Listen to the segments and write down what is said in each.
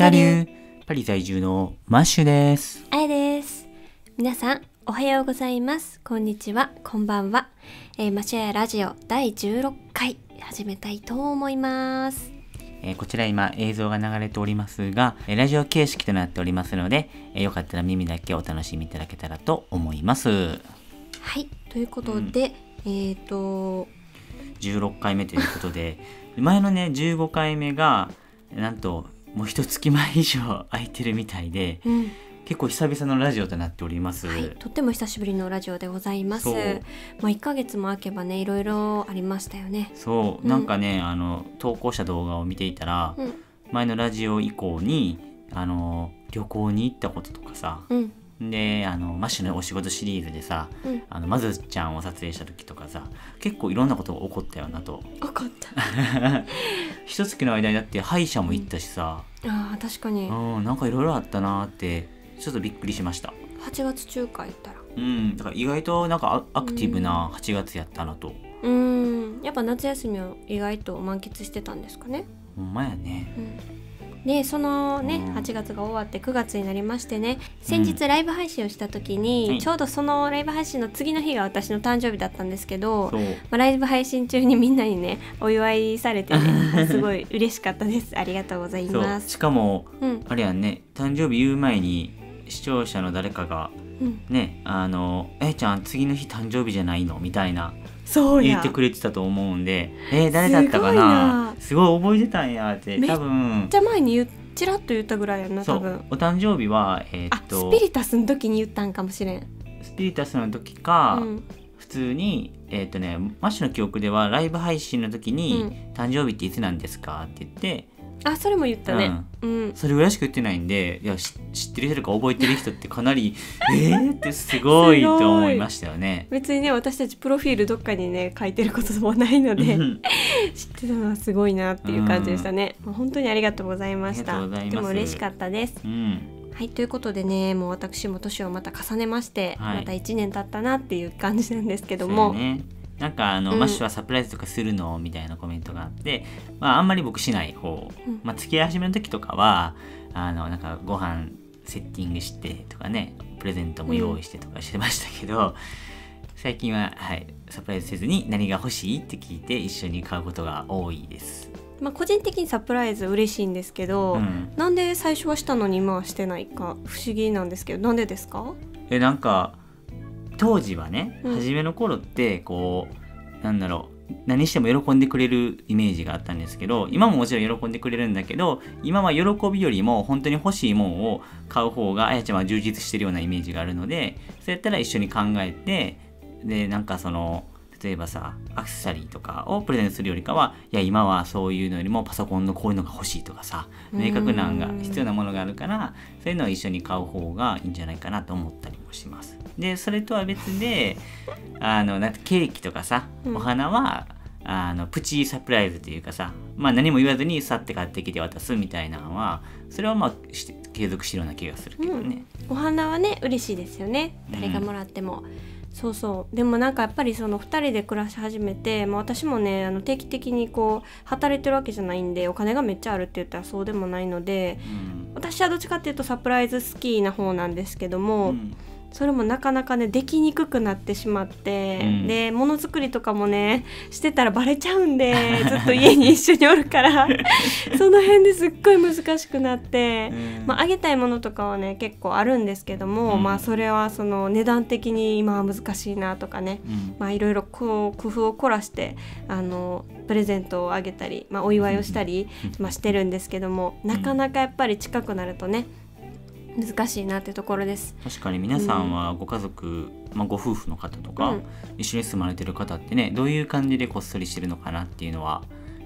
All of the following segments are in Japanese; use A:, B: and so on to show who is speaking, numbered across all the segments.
A: サリュ
B: ーパリ在住のマッシュです。
A: あやです。皆さん、おはようございます。こんにちは。こんばんは。えー、マシュアラジオ第16回始めたいと思います。
B: えー、こちら今映像が流れておりますが、ラジオ形式となっておりますので、えー、よかったら耳だけお楽しみいただけたらと思います。は
A: い、ということで、うん、えっ、ー、と、
B: 16回目ということで、前のね、15回目が、なんと、もう一月前以上空いてるみたいで、うん、結構久々のラジオとなっております、はい、と
A: ても久しぶりのラジオでございますまあ1か月も空けばねいろいろありましたよね
B: そう、うん、なんかねあの投稿した動画を見ていたら、うん、前のラジオ以降にあの旅行に行ったこととかさ、うんであのマッシュのお仕事シリーズでさ、うん、あのまずちゃんを撮影した時とかさ結構いろんなことが起こったよなと起こった 一月の間にだって歯医者も行ったしさ、
A: うん、あ確かにう
B: んなんかいろいろあったなってちょっとびっくりしました
A: 8月中か行ったら
B: うんだから意外となんかアクティブな8月やったなと
A: うんやっぱ夏休みを意外と満喫してたんですかね
B: ほんまやね、
A: うんでそのね8月が終わって9月になりましてね先日ライブ配信をした時に、うん、ちょうどそのライブ配信の次の日が私の誕生日だったんですけど、まあ、ライブ配信中にみんなにねお祝いされて、ね、すごい嬉しかったですありがとうございます
B: しかも、うん、あれやね誕生日言う前に視聴者の誰かが、うん、ねあの「えー、ちゃん次の日誕生日じゃないの?」みたいな言ってくれてたと思うんでえー、誰だったかなすごい覚えてたんやって多分めっち
A: ゃ前に言ちらっと言ったぐらいやな多分
B: お誕生日は、えー、っとスピ
A: リタスの時に言ったんかもしれん
B: スピリタスの時か、うん、普通にえっ、とねマッシュの記憶ではライブ配信の時に、うん、誕生日っていつなんですか?」って言っ
A: てあそれも言ったね、うん、うん、それ
B: ぐらいしか言ってないんでいや知ってる人とか覚えてる人ってかなり えーってすごいと思いましたよね
A: 別にね私たちプロフィールどっかにね書いてることもないので 知ってたのはすごいなっていう感じでしたね、うん、もう本当にありがとうございましたでも嬉しかったです、うんはいということでねもう私も年をまた重ねまして、はい、また1年経ったなっていう感じなんですけども、
B: ね、なんかあの、うんマッシュはサプライズとかするのみたいなコメントがあって、まあ、あんまり僕しない方、うんまあ、付き合い始めの時とかはあのなんかご飯セッティングしてとかねプレゼントも用意してとかしてましたけど、最近は、はい、サプライズせずに何が欲しいって聞いて一緒に買うことが多いです。
A: まあ、個人的にサプライズ嬉しいんですけど、うんなんで最初はしたのに今はしてないか不思議なんですけどなんでですか
B: えなんか当時はね、うん、初めの頃ってこうなんだろう何しても喜んでくれるイメージがあったんですけど今ももちろん喜んでくれるんだけど今は喜びよりも本当に欲しいもんを買う方があやちゃんは充実してるようなイメージがあるのでそうやったら一緒に考えてでなんかその例えばさ、アクセサリーとかをプレゼンするよりかは、いや、今はそういうのよりもパソコンのこういうのが欲しいとかさ、明確な案が必要なものがあるから、そういうのを一緒に買う方がいいんじゃないかなと思ったりもします。で、それとは別で、あの、なんかケーキとかさ、お花は、あのプチサプライズというかさ、まあ、何も言わずに去って買ってきて渡すみたいなのはそれはまあ継続してような気がする
A: けどね、うん、お花はね嬉しいですよね誰がもらっても、うんそうそうでもなんかやっぱりその2人で暮らし始めて、もう私もねあの定期的にこう働いてるわけじゃないんでお金がめっちゃあるって言ったらそうでもないので、うん、私はどっちかっていうとサプライズ好きな方なんですけども、うんそれもなかなかねできにくくなってしまって、うん、でものづくりとかもねしてたらバレちゃうんで ずっと家に一緒におるから その辺ですっごい難しくなって、うん、まあ、げたいものとかはね結構あるんですけども、うん、まあそれはその値段的に今は難しいなとかね、まあいろいろこう工夫を凝らしてあのプレゼントをあげたり、まあ、お祝いをしたり、ましてるんですけどもなかなかやっぱり近くなるとね、難しいなってところです
B: 確かに皆さんはご家族、うん、まあ、ご夫婦の方とか、うん、一緒に住まれてる方ってねどういう感じでこっそりしてるのかなっていうのは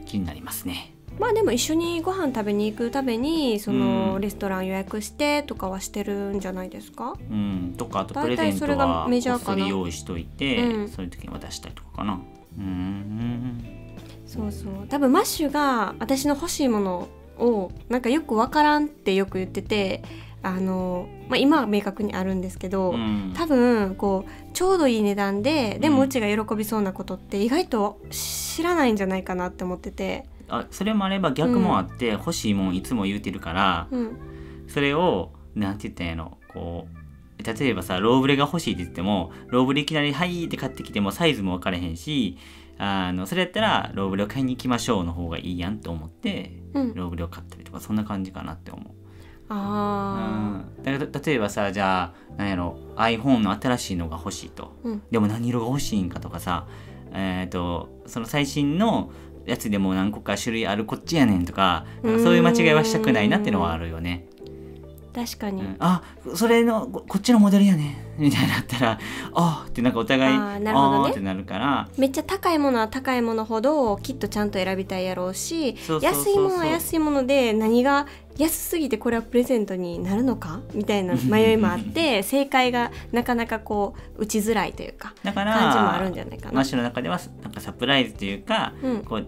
B: 気になりますね。
A: まあでも一緒にご飯食べに行くためにそのレストラン予約してとかはしてるんじゃないですか、
B: うん、とかあとプレゼントはこっそり用意しといて、うん、そういう時に渡したりとかかな。うん
A: そうそう多分マッシュが私の欲しいものをなんかよく分からんってよく言っててあの、まあ、今は明確にあるんですけど、うん、多分こうちょうどいい値段ででもうちが喜びそうなことって意外と知らないんじゃないかなって思ってて。
B: あそれもあれば逆もあって、欲しいもんいつも言うてるから、うん、それをなんて言ったんやろこう例えばさローブレが欲しいって言ってもローブレいきなり「はい」って買ってきてもサイズも分からへんしあのそれやったらローブレを買いに行きましょうの方がいいやんと思っ
A: て、うん、ロー
B: ブレを買ったりとかそんな感じかなって思う。
A: あ、
B: うん、例えばさじゃあなんやろ iPhone の新しいのが欲しいと、うん、でも何色が欲しいんかとかさ、えーと、その最新のやつでも何個か種類あるこっちやねんとかそういう間違いはしたくないなっていうのはあるよね。
A: 確かに、うん、
B: あそれのこっちのモデルやね みたいになったらあってなんかお互いあなるほど、ね、ってなるから
A: めっちゃ高いものは高いものほどきっとちゃんと選びたいやろうし安いものは安いもので何が安すぎてこれはプレゼントになるのかみたいな迷いもあって 正解がなかなかこう打ちづらいというかだから感じもあるんじゃないかな。マッシ
B: ュの中ではなんかサプライズというか、うん、こう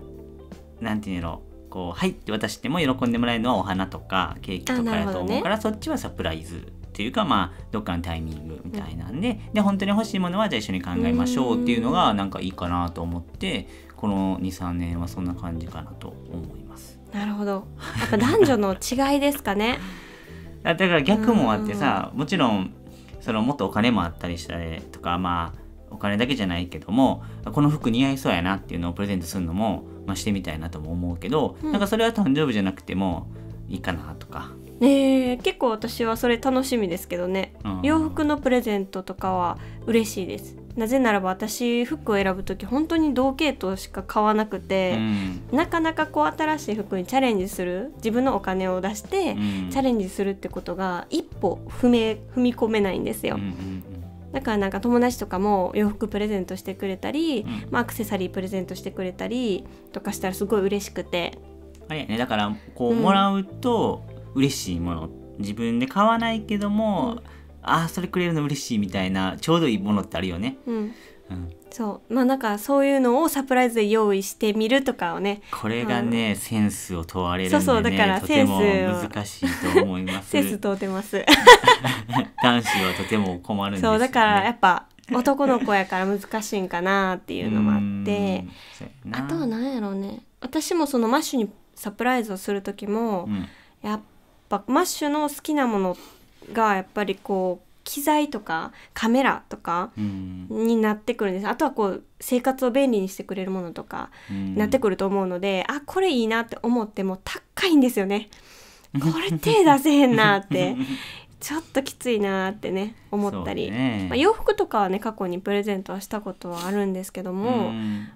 B: なんていうのこう「はい」って渡しても喜んでもらえるのはお花とかケーキとかやと思うから、ね、そっちはサプライズっていうかまあどっかのタイミングみたいなんで,、で本当に欲しいものはじゃあ一緒に考えましょうっていうのがなんかいいかなと思ってこの23年はそんな感じかなと思います。
A: なるほどやっぱ男女の違いですかね
B: だから逆もあってさもちろんそのもっとお金もあったりしたりとかまあお金だけじゃないけどもこの服似合いそうやなっていうのをプレゼントするのもまあ、してみたいなとも思うけど、うん、なんかそれは誕生日じゃなくてもいいかなとか。
A: えー、結構私はそれ楽しみですけどね、うん、洋服のプレゼントとかは嬉しいですなぜならば私服を選ぶ時本当に同系統しか買わなくて、うん、なかなかこう新しい服にチャレンジする自分のお金を出して、チャレンジするってことが一歩踏め踏み込めないんですよ、うんうんだからなんか友達とかも洋服プレゼントしてくれたり、うん、まあ、アクセサリープレゼントしてくれたりとかしたらすごい嬉しくて
B: あれねだからこうもらうと嬉しいもの、うん、自分で買わないけども、うん、ああそれくれるの嬉しいみたいなちょうどいいものってあるよね、
A: うん、うん、そうまあなんかそういうのをサプライズで用意してみるとかをねこれがね、
B: うん、センスを問われるんで、ね、そうそうだからセンス難し
A: いと思いますセンス問うてます
B: 男子はとても困るんです、ね、そうだか
A: らやっぱ男の子やから難しいんかなっていうのも
C: あって
A: あとは何やろうね私もそのマッシュにサプライズをする時も、うん、やっぱマッシュの好きなものがやっぱりこう機材とかカメラとか
C: に
A: なってくるんです、あとはこう生活を便利にしてくれるものとかなってくると思うので、うん、あこれいいなって思っても高いんですよね これ手出せへんなって ちょっときついなってね思ったり、
C: ね、まあ、洋
A: 服とかはね過去にプレゼントはしたことはあるんですけども、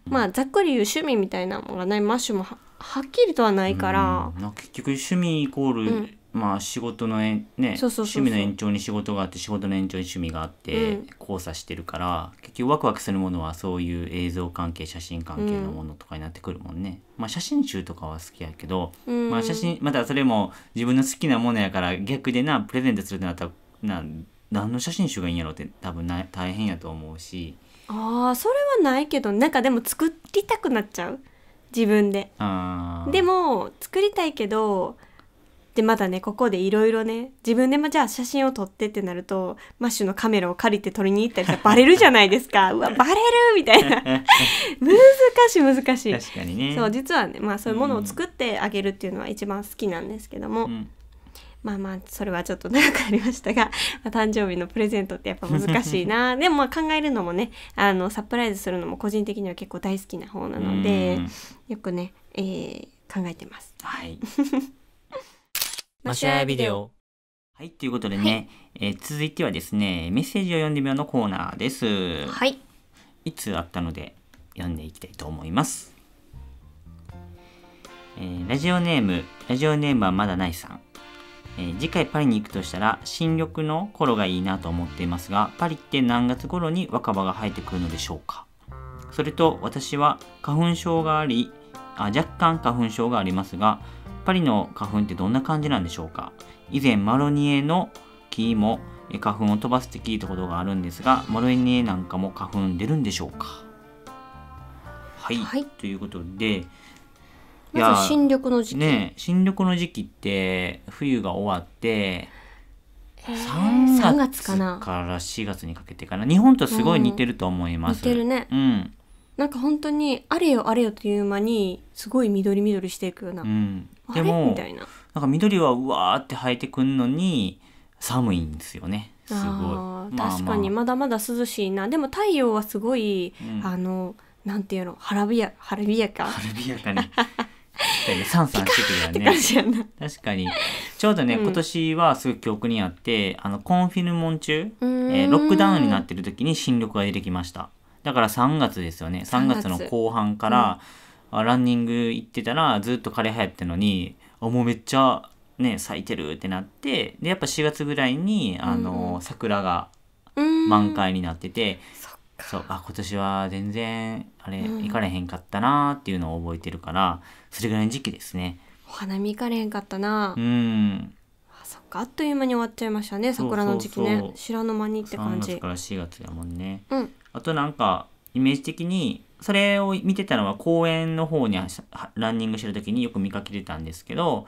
A: まあざっくり言う趣味みたいなのがねマッシュもはっきりとはないから、
B: 結局趣味イコール、うんまあ、仕事のえね、趣味の延長に仕事があって仕事の延長に趣味があって交差してるから、うん、結局ワクワクするものはそういう映像関係写真関係のものとかになってくるもんね、うん、まあ、写真集とかは好きやけど、うん、まあ、写真またそれも自分の好きなものやから逆でなプレゼントするってなったらな何の写真集がいいんやろって多分な大変やと思うし
A: ああそれはないけどなんかでも作りたくなっちゃう自分ででも作りたいけどでまだねここでいろいろね自分でもじゃあ写真を撮ってってなるとマッシュのカメラを借りて撮りに行ったりらバレるじゃないですかうわバレるみたいな 難しい難しい確かにねそう実はねまあそういうものを作ってあげるっていうのは一番好きなんですけども、うん、まあまあそれはちょっと長くなりましたが、まあ、誕生日のプレゼントってやっぱ難しいな でもまあ考えるのもねあのサプライズするのも個人的には結構大好きな方なので、よくね、えー、考えてます。はい マシュアビデ
B: オ。はい、ということでね、はい、えー、続いてはですね、メッセージを読んでみようのコーナーです。はい。いつあったので読んでいきたいと思います。えー、ラジオネーム、ラジオネームはまだないさん。えー、次回パリに行くとしたら新緑の頃がいいなと思っていますがパリって何月頃に若葉が生えてくるのでしょうかそれと私は花粉症がありあ若干花粉症がありますがパリの花粉ってどんな感じなんでしょうか以前マロニエの木も花粉を飛ばすって聞いたことがあるんですがマロニエなんかも花粉出るんでしょうかはい、はい、ということで
A: まず新緑の時期ね
B: 新緑の時期って冬が終わって
A: 3月から
B: 4月にかけてかな日本とすごい似てると思います、うん、似てるね、うん、
A: なんか本当にあれよあれよという間にすごい緑緑していくような、う
B: ん、でもなんか緑はうわーって生えてくるのに寒いんですよねすごい、確かにま
A: だまだ涼しいなでも太陽はすごい、うん、あのなんていうの晴びやらびやから
B: びやかにサンサンしてくるよね確かにちょうどね、うん、今年はすごく記憶にあってあのコンフィルモン中、
C: えー、ロックダウンになっ
B: てる時に新緑が出てきましただから3月ですよね3月の後半から、うんランニング行ってたらずっと枯れ葉やったのにあもうめっちゃね咲いてるってなってでやっぱ4月ぐらいにあの、うん、桜が満開になってて、うん、そうあ今年は全然あれ、うん、行かれへんかったなっていうのを覚えてるからそれぐらいの時期ですね。
A: お花見行かれへんかったな
B: うん
A: そっかあっという間に終わっちゃいましたね桜の時期ね知らぬ間にって感じ3月か
B: ら4月やもんね、うん、あとなんかイメージ的にそれを見てたのは公園の方にランニングしてる時によく見かけてたんですけど、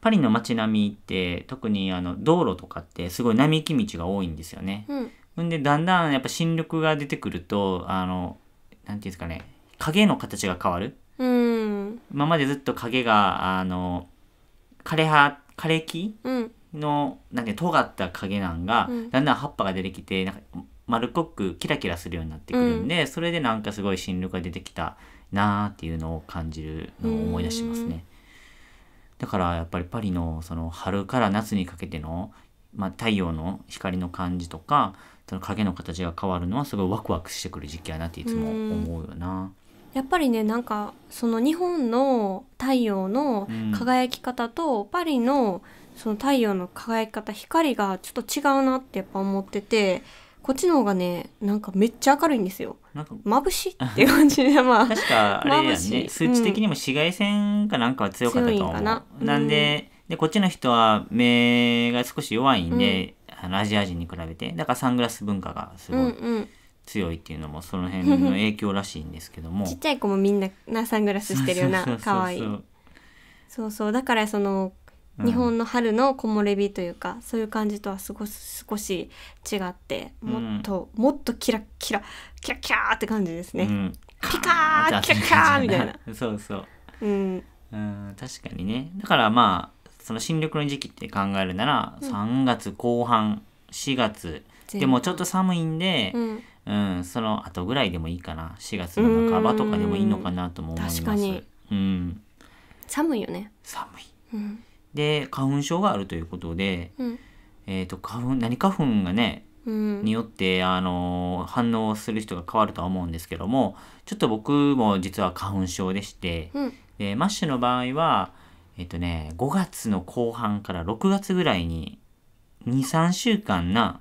B: パリの街並みって特にあの道路とかってすごい並木道が多いんですよね。うん、でだんだんやっぱ新緑が出てくるとあのなんていうんですかね影の形が変わる。
C: うん、
B: 今までずっと影があの枯れ葉枯れ木、うん、のなんて尖った影なんが、だんだん葉っぱが出てきてなんか丸っこくキラキラするようになってくるんで、うん、それでなんかすごい新緑が出てきたなーっていうのを感じるのを思い出しますね。だからやっぱりパリのその春から夏にかけての、まあ、太陽の光の感じとかその影の形が変わるのはすごいワクワクしてくる時期やなっていつも思うよな。
A: やっぱりねなんかその日本の太陽の輝き方と、パリのその太陽の輝き方光がちょっと違うなってやっぱ思っててこっちの方がねなんかめっちゃ明るいんですよなん眩しいって感じでまあ 確かあれやね数値的にも
B: 紫外線かなんかは強かったと思う、ん、なうん、なんででこっちの人は目が少し弱いんで、うん、あのアジア人に比べてだからサングラス文化がすごい、うんうん強いっていうのもその辺の影響らしいんですけども ちっ
A: ちゃい子もみんななサングラスしてるような可愛いそうそうだからその日本の春の木漏れ日というか、うん、そういう感じとは少し違ってもっと、うん、もっとキラキラキラキラって感じですね、うん、ピカーキラキラみたいな そうそううん
B: うん確かにねだからまあその新緑の時期って考えるなら、3月後半4月でもちょっと寒いんで、うん、その後ぐらいでもいいかな4月の半ばとかでもいいのかなとも思います確かに、うん、
A: 寒いよね寒い、うん
B: で花粉症があるということで、うんえと花粉何花粉がね、うんによってあの反応する人が変わるとは思うんですけどもちょっと僕も実は花粉症でして、うんでマッシュの場合はえっ、とね5月の後半から6月ぐらいに23週間な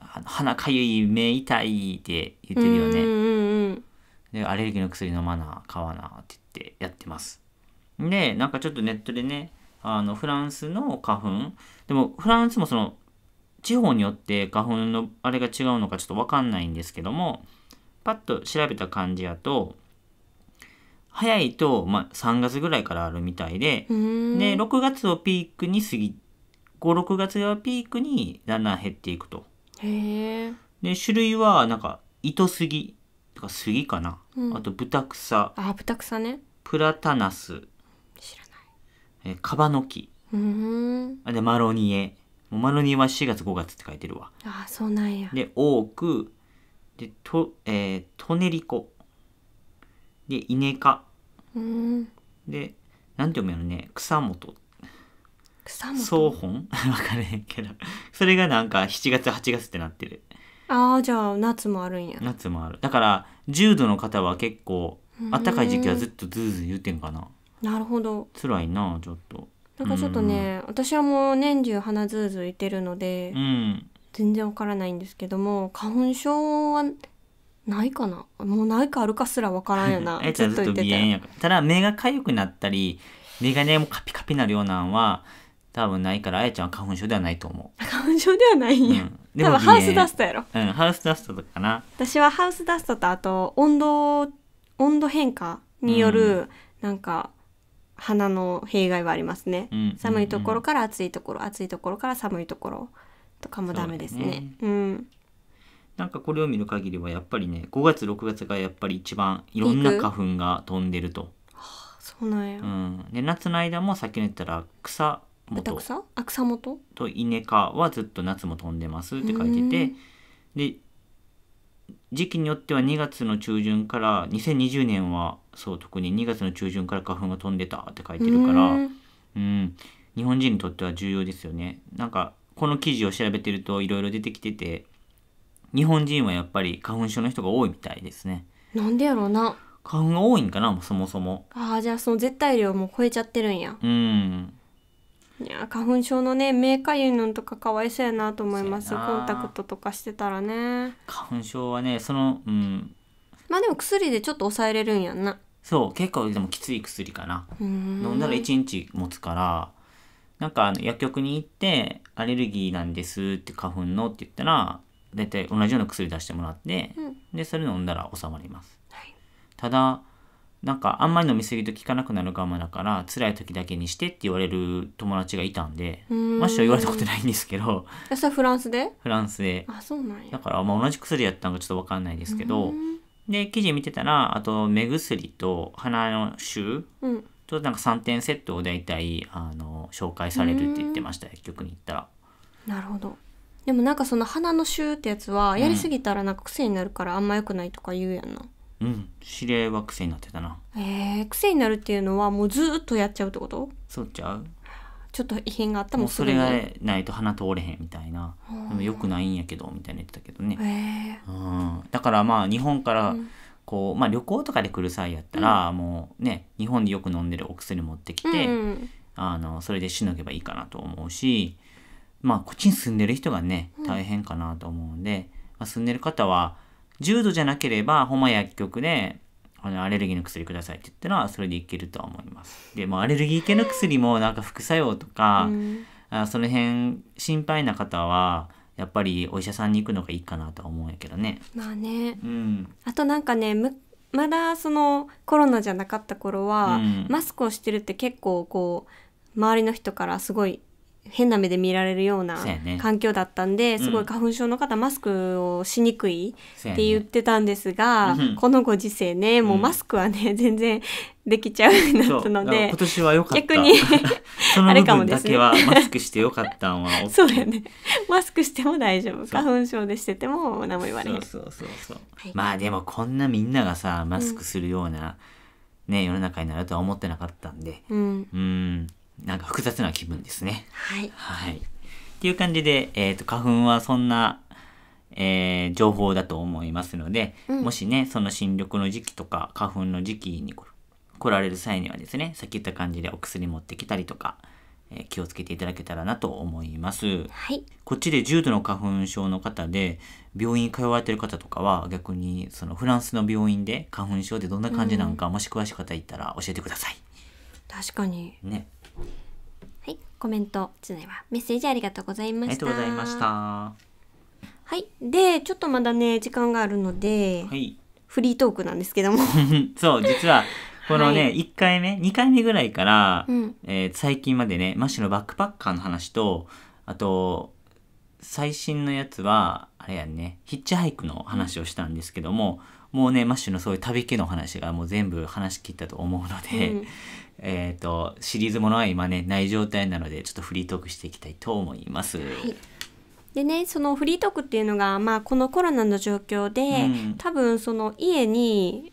B: あ鼻かゆい目痛いって言ってる
C: よね。
B: でアレルギーの薬飲まな買わなって言ってやってますでなんかちょっとネットでねあのフランスの花粉でもフランスもその地方によって花粉のあれが違うのかちょっと分かんないんですけどもパッと調べた感じやと早いと、まあ、3月ぐらいからあるみたいでで
C: 6
B: 月をピークに過ぎ56月がピークにだんだん減っていくと。で種類はなんか糸杉とか杉かな、うん、あとブタクサ
A: あブタクサね
B: プラタナスえー、カバノキ。
A: で、
B: マロニエ。マロニエは4月5月って書いてるわ。
A: あそうなんや。
B: で、オーク。で、と、えー、トネリコ。で、イネ科。で、なんて読むやろね、草本。
A: 草本草本
B: 分 からへんけど。それがなんか7月8月ってなってる。
A: ああ、じゃあ夏もあるんや。
B: 夏もある。だから、重度の方は結構、暖かい時期はずっとズーズー言うてんかな。
A: なるほど
B: 辛いなちょっと
A: なんかちょっとね、うん、私はもう年中鼻ずうずういてるので、うん、全然わからないんですけども花粉症はないかなもうないかあるかすらわからんよなえずっと
B: ただ目が痒くなったり眼鏡もカピカピなるようなんは多分ないからあやちゃんは花粉症ではないと思う
A: 花粉症ではないんや、うん、でもハウスダストやろ
B: うんハウスダストとかな
A: 私はハウスダストとあと温度温度変化による、うん、なんか花の弊害はありますね、うん、寒いところから暑いところ、暑いところから寒いところとかもダメですね、ね、うん
B: なんかこれを見る限りはやっぱりね5月6月がやっぱり一番いろんな花粉が飛んでると、は
A: あ、そうなんや、う
B: ん、で夏の間もさっきの言ったら草
A: 元草あ草元
B: と稲科はずっと夏も飛んでますって書いててで時期によっては2月の中旬から2020年はそう特に2月の中旬から花粉が飛んでたって書いてるからうん日本人にとっては重要ですよねなんかこの記事を調べてるといろいろ出てきてて日本人はやっぱり花粉症の人が多いみたいですね
A: なんでやろうな
B: 花粉が多いんかなそもそも
A: ああじゃあその絶対量も超えちゃってるんや
B: うん
A: いや花粉症のね目かゆいのとかかわいそうやなと思いますコンタクトとかしてたらね
B: 花粉症はねそのうん
A: まあでも薬でちょっと抑えれるんやんな
B: そう結構でもきつい薬かな
A: 飲んだら1
B: 日持つからなんか薬局に行って「アレルギーなんです」って花粉のって言ったら大体同じような薬出してもらって、うん、でそれ飲んだら治まります、はい、ただなんかあんまり飲みすぎると効かなくなる我まだから辛い時だけにしてって言われる友達がいたんでましュは言われたことないんですけど
A: それフランスで
B: フランスであそうなんやだから、まあ、同じ薬やったんかちょっと分かんないですけどで記事見てたらあと目薬と鼻の臭、うん、となんか3点セットを大体あの紹介されるって言ってました薬局に行ったら
A: なるほどでもなんかその鼻の臭ってやつはやりすぎたらなんか癖になるからあんま良くないとか言うやんな、うん
B: うん指令は癖になってたな
A: えー、癖になるっていうのはもうずっとやっちゃうってことそうちゃうちょっと異変があったもんそれが
B: ないと鼻通れへんみたいなでもよくないんやけどみたいな言ってたけどね、えー、うん、だからまあ日本からこう、まあ、旅行とかで来る際やったら、もうね日本でよく飲んでるお薬持ってきて、うん、あのそれでしのげばいいかなと思うしまあこっちに住んでる人がね大変かなと思うんで、まあ、住んでる方は重度じゃなければ、ほんま薬局で、あの、アレルギーの薬くださいって言ったら、それでいけるとは思います。で、もアレルギー系の薬もなんか副作用とか、うん、あその辺心配な方は、やっぱりお医者さんに行くのがいいかなとは思うんやけどね。
C: ま
A: あね。うん。あとなんかね、む、まだそのコロナじゃなかった頃は、うん、マスクをしてるって結構こう周りの人からすごい変な目で見られるような環境だったんで、ね、すごい花粉症の方、うん、マスクをしにくい
C: って言っ
A: てたんですが、ね、このご時世ね、もうマスクはね、全然できちゃうようになったので今年は良かった逆に あれかもですマス
B: クして良かったんはそうだ
A: よねマスクしても大丈夫花粉症でしてても何も言われなそうそうそう、い、まあでも
B: こんなみんながさマスクするような、うん、ね世の中になるとは思ってなかったんでうんなんか複雑な気分ですね。
C: はい。は
B: い。っていう感じで、えっ、ー、と、花粉はそんな、えー、情報だと思いますので、うん、もしね、その新緑の時期とか、花粉の時期に来られる際にはですね、さっき言った感じでお薬持ってきたりとか、えー、気をつけていただけたらなと思います。はい。こっちで重度の花粉症の方で、病院通われてる方とかは、逆に、そのフランスの病院で花粉症ってどんな感じなのか、うん、もし詳しい方いたら教えてくだ
A: さい。確かに。ね。はいコメントじゃないわメッセージありがとうございましたありがとうございましたはいでちょっとまだね時間があるので、はい、フリートークなんですけども そう実はこのね、はい、
B: 1回目2回目ぐらいから、うん、えー、最近までねマッシュのバックパッカーの話とあと最新のやつはあれやねヒッチハイクの話をしたんですけども、もうねマッシュのそういう旅系の話がもう全部話し切ったと思うので、うん、えっ、ー、と、シリーズものは今ね、ない状態なので、ちょっとフリートークしていきたいと思います。はい、
A: でね、そのフリートークっていうのが、まあ、このコロナの状況で、うん、多分その家に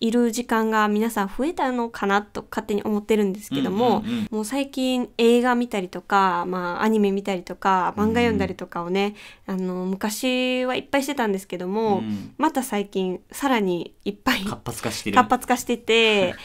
A: いる時間が皆さん増えたのかなと勝手に思ってるんですけども、うんうんうん、もう最近映画見たりとか、まあ、アニメ見たりとか漫画読んだりとかをね、うんあの昔はいっぱいしてたんですけども、うん、また最近さらにいっぱい活発化して活発化してて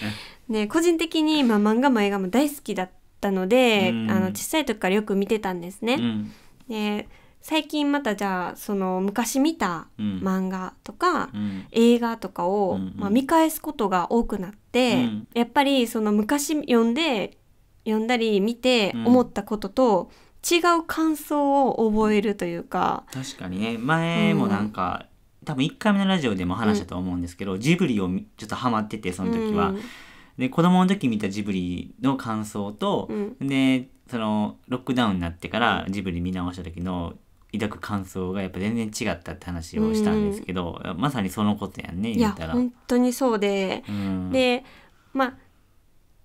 A: で個人的に、まあ、漫画も映画も大好きだったので、うん、あの小さい時からよく見てたんですね。うん、で最近またじゃあその昔見た漫画とか、映画とかを、うんまあ、見返すことが多くなって、やっぱりその昔読んで読んだり見て思ったことと、違う感想を覚えるというか
B: 確かにね前もなんか、多分1回目のラジオでも話したと思うんですけど、ジブリをちょっとハマっててその時は。で子供の時見たジブリの感想と、うん、でそのロックダウンになってからジブリ見直した時の抱く感想がやっぱ全然違ったって話をしたんですけど、うん、まさにそのことやんね言ったら。本
A: 当にそうで、うん、でまあ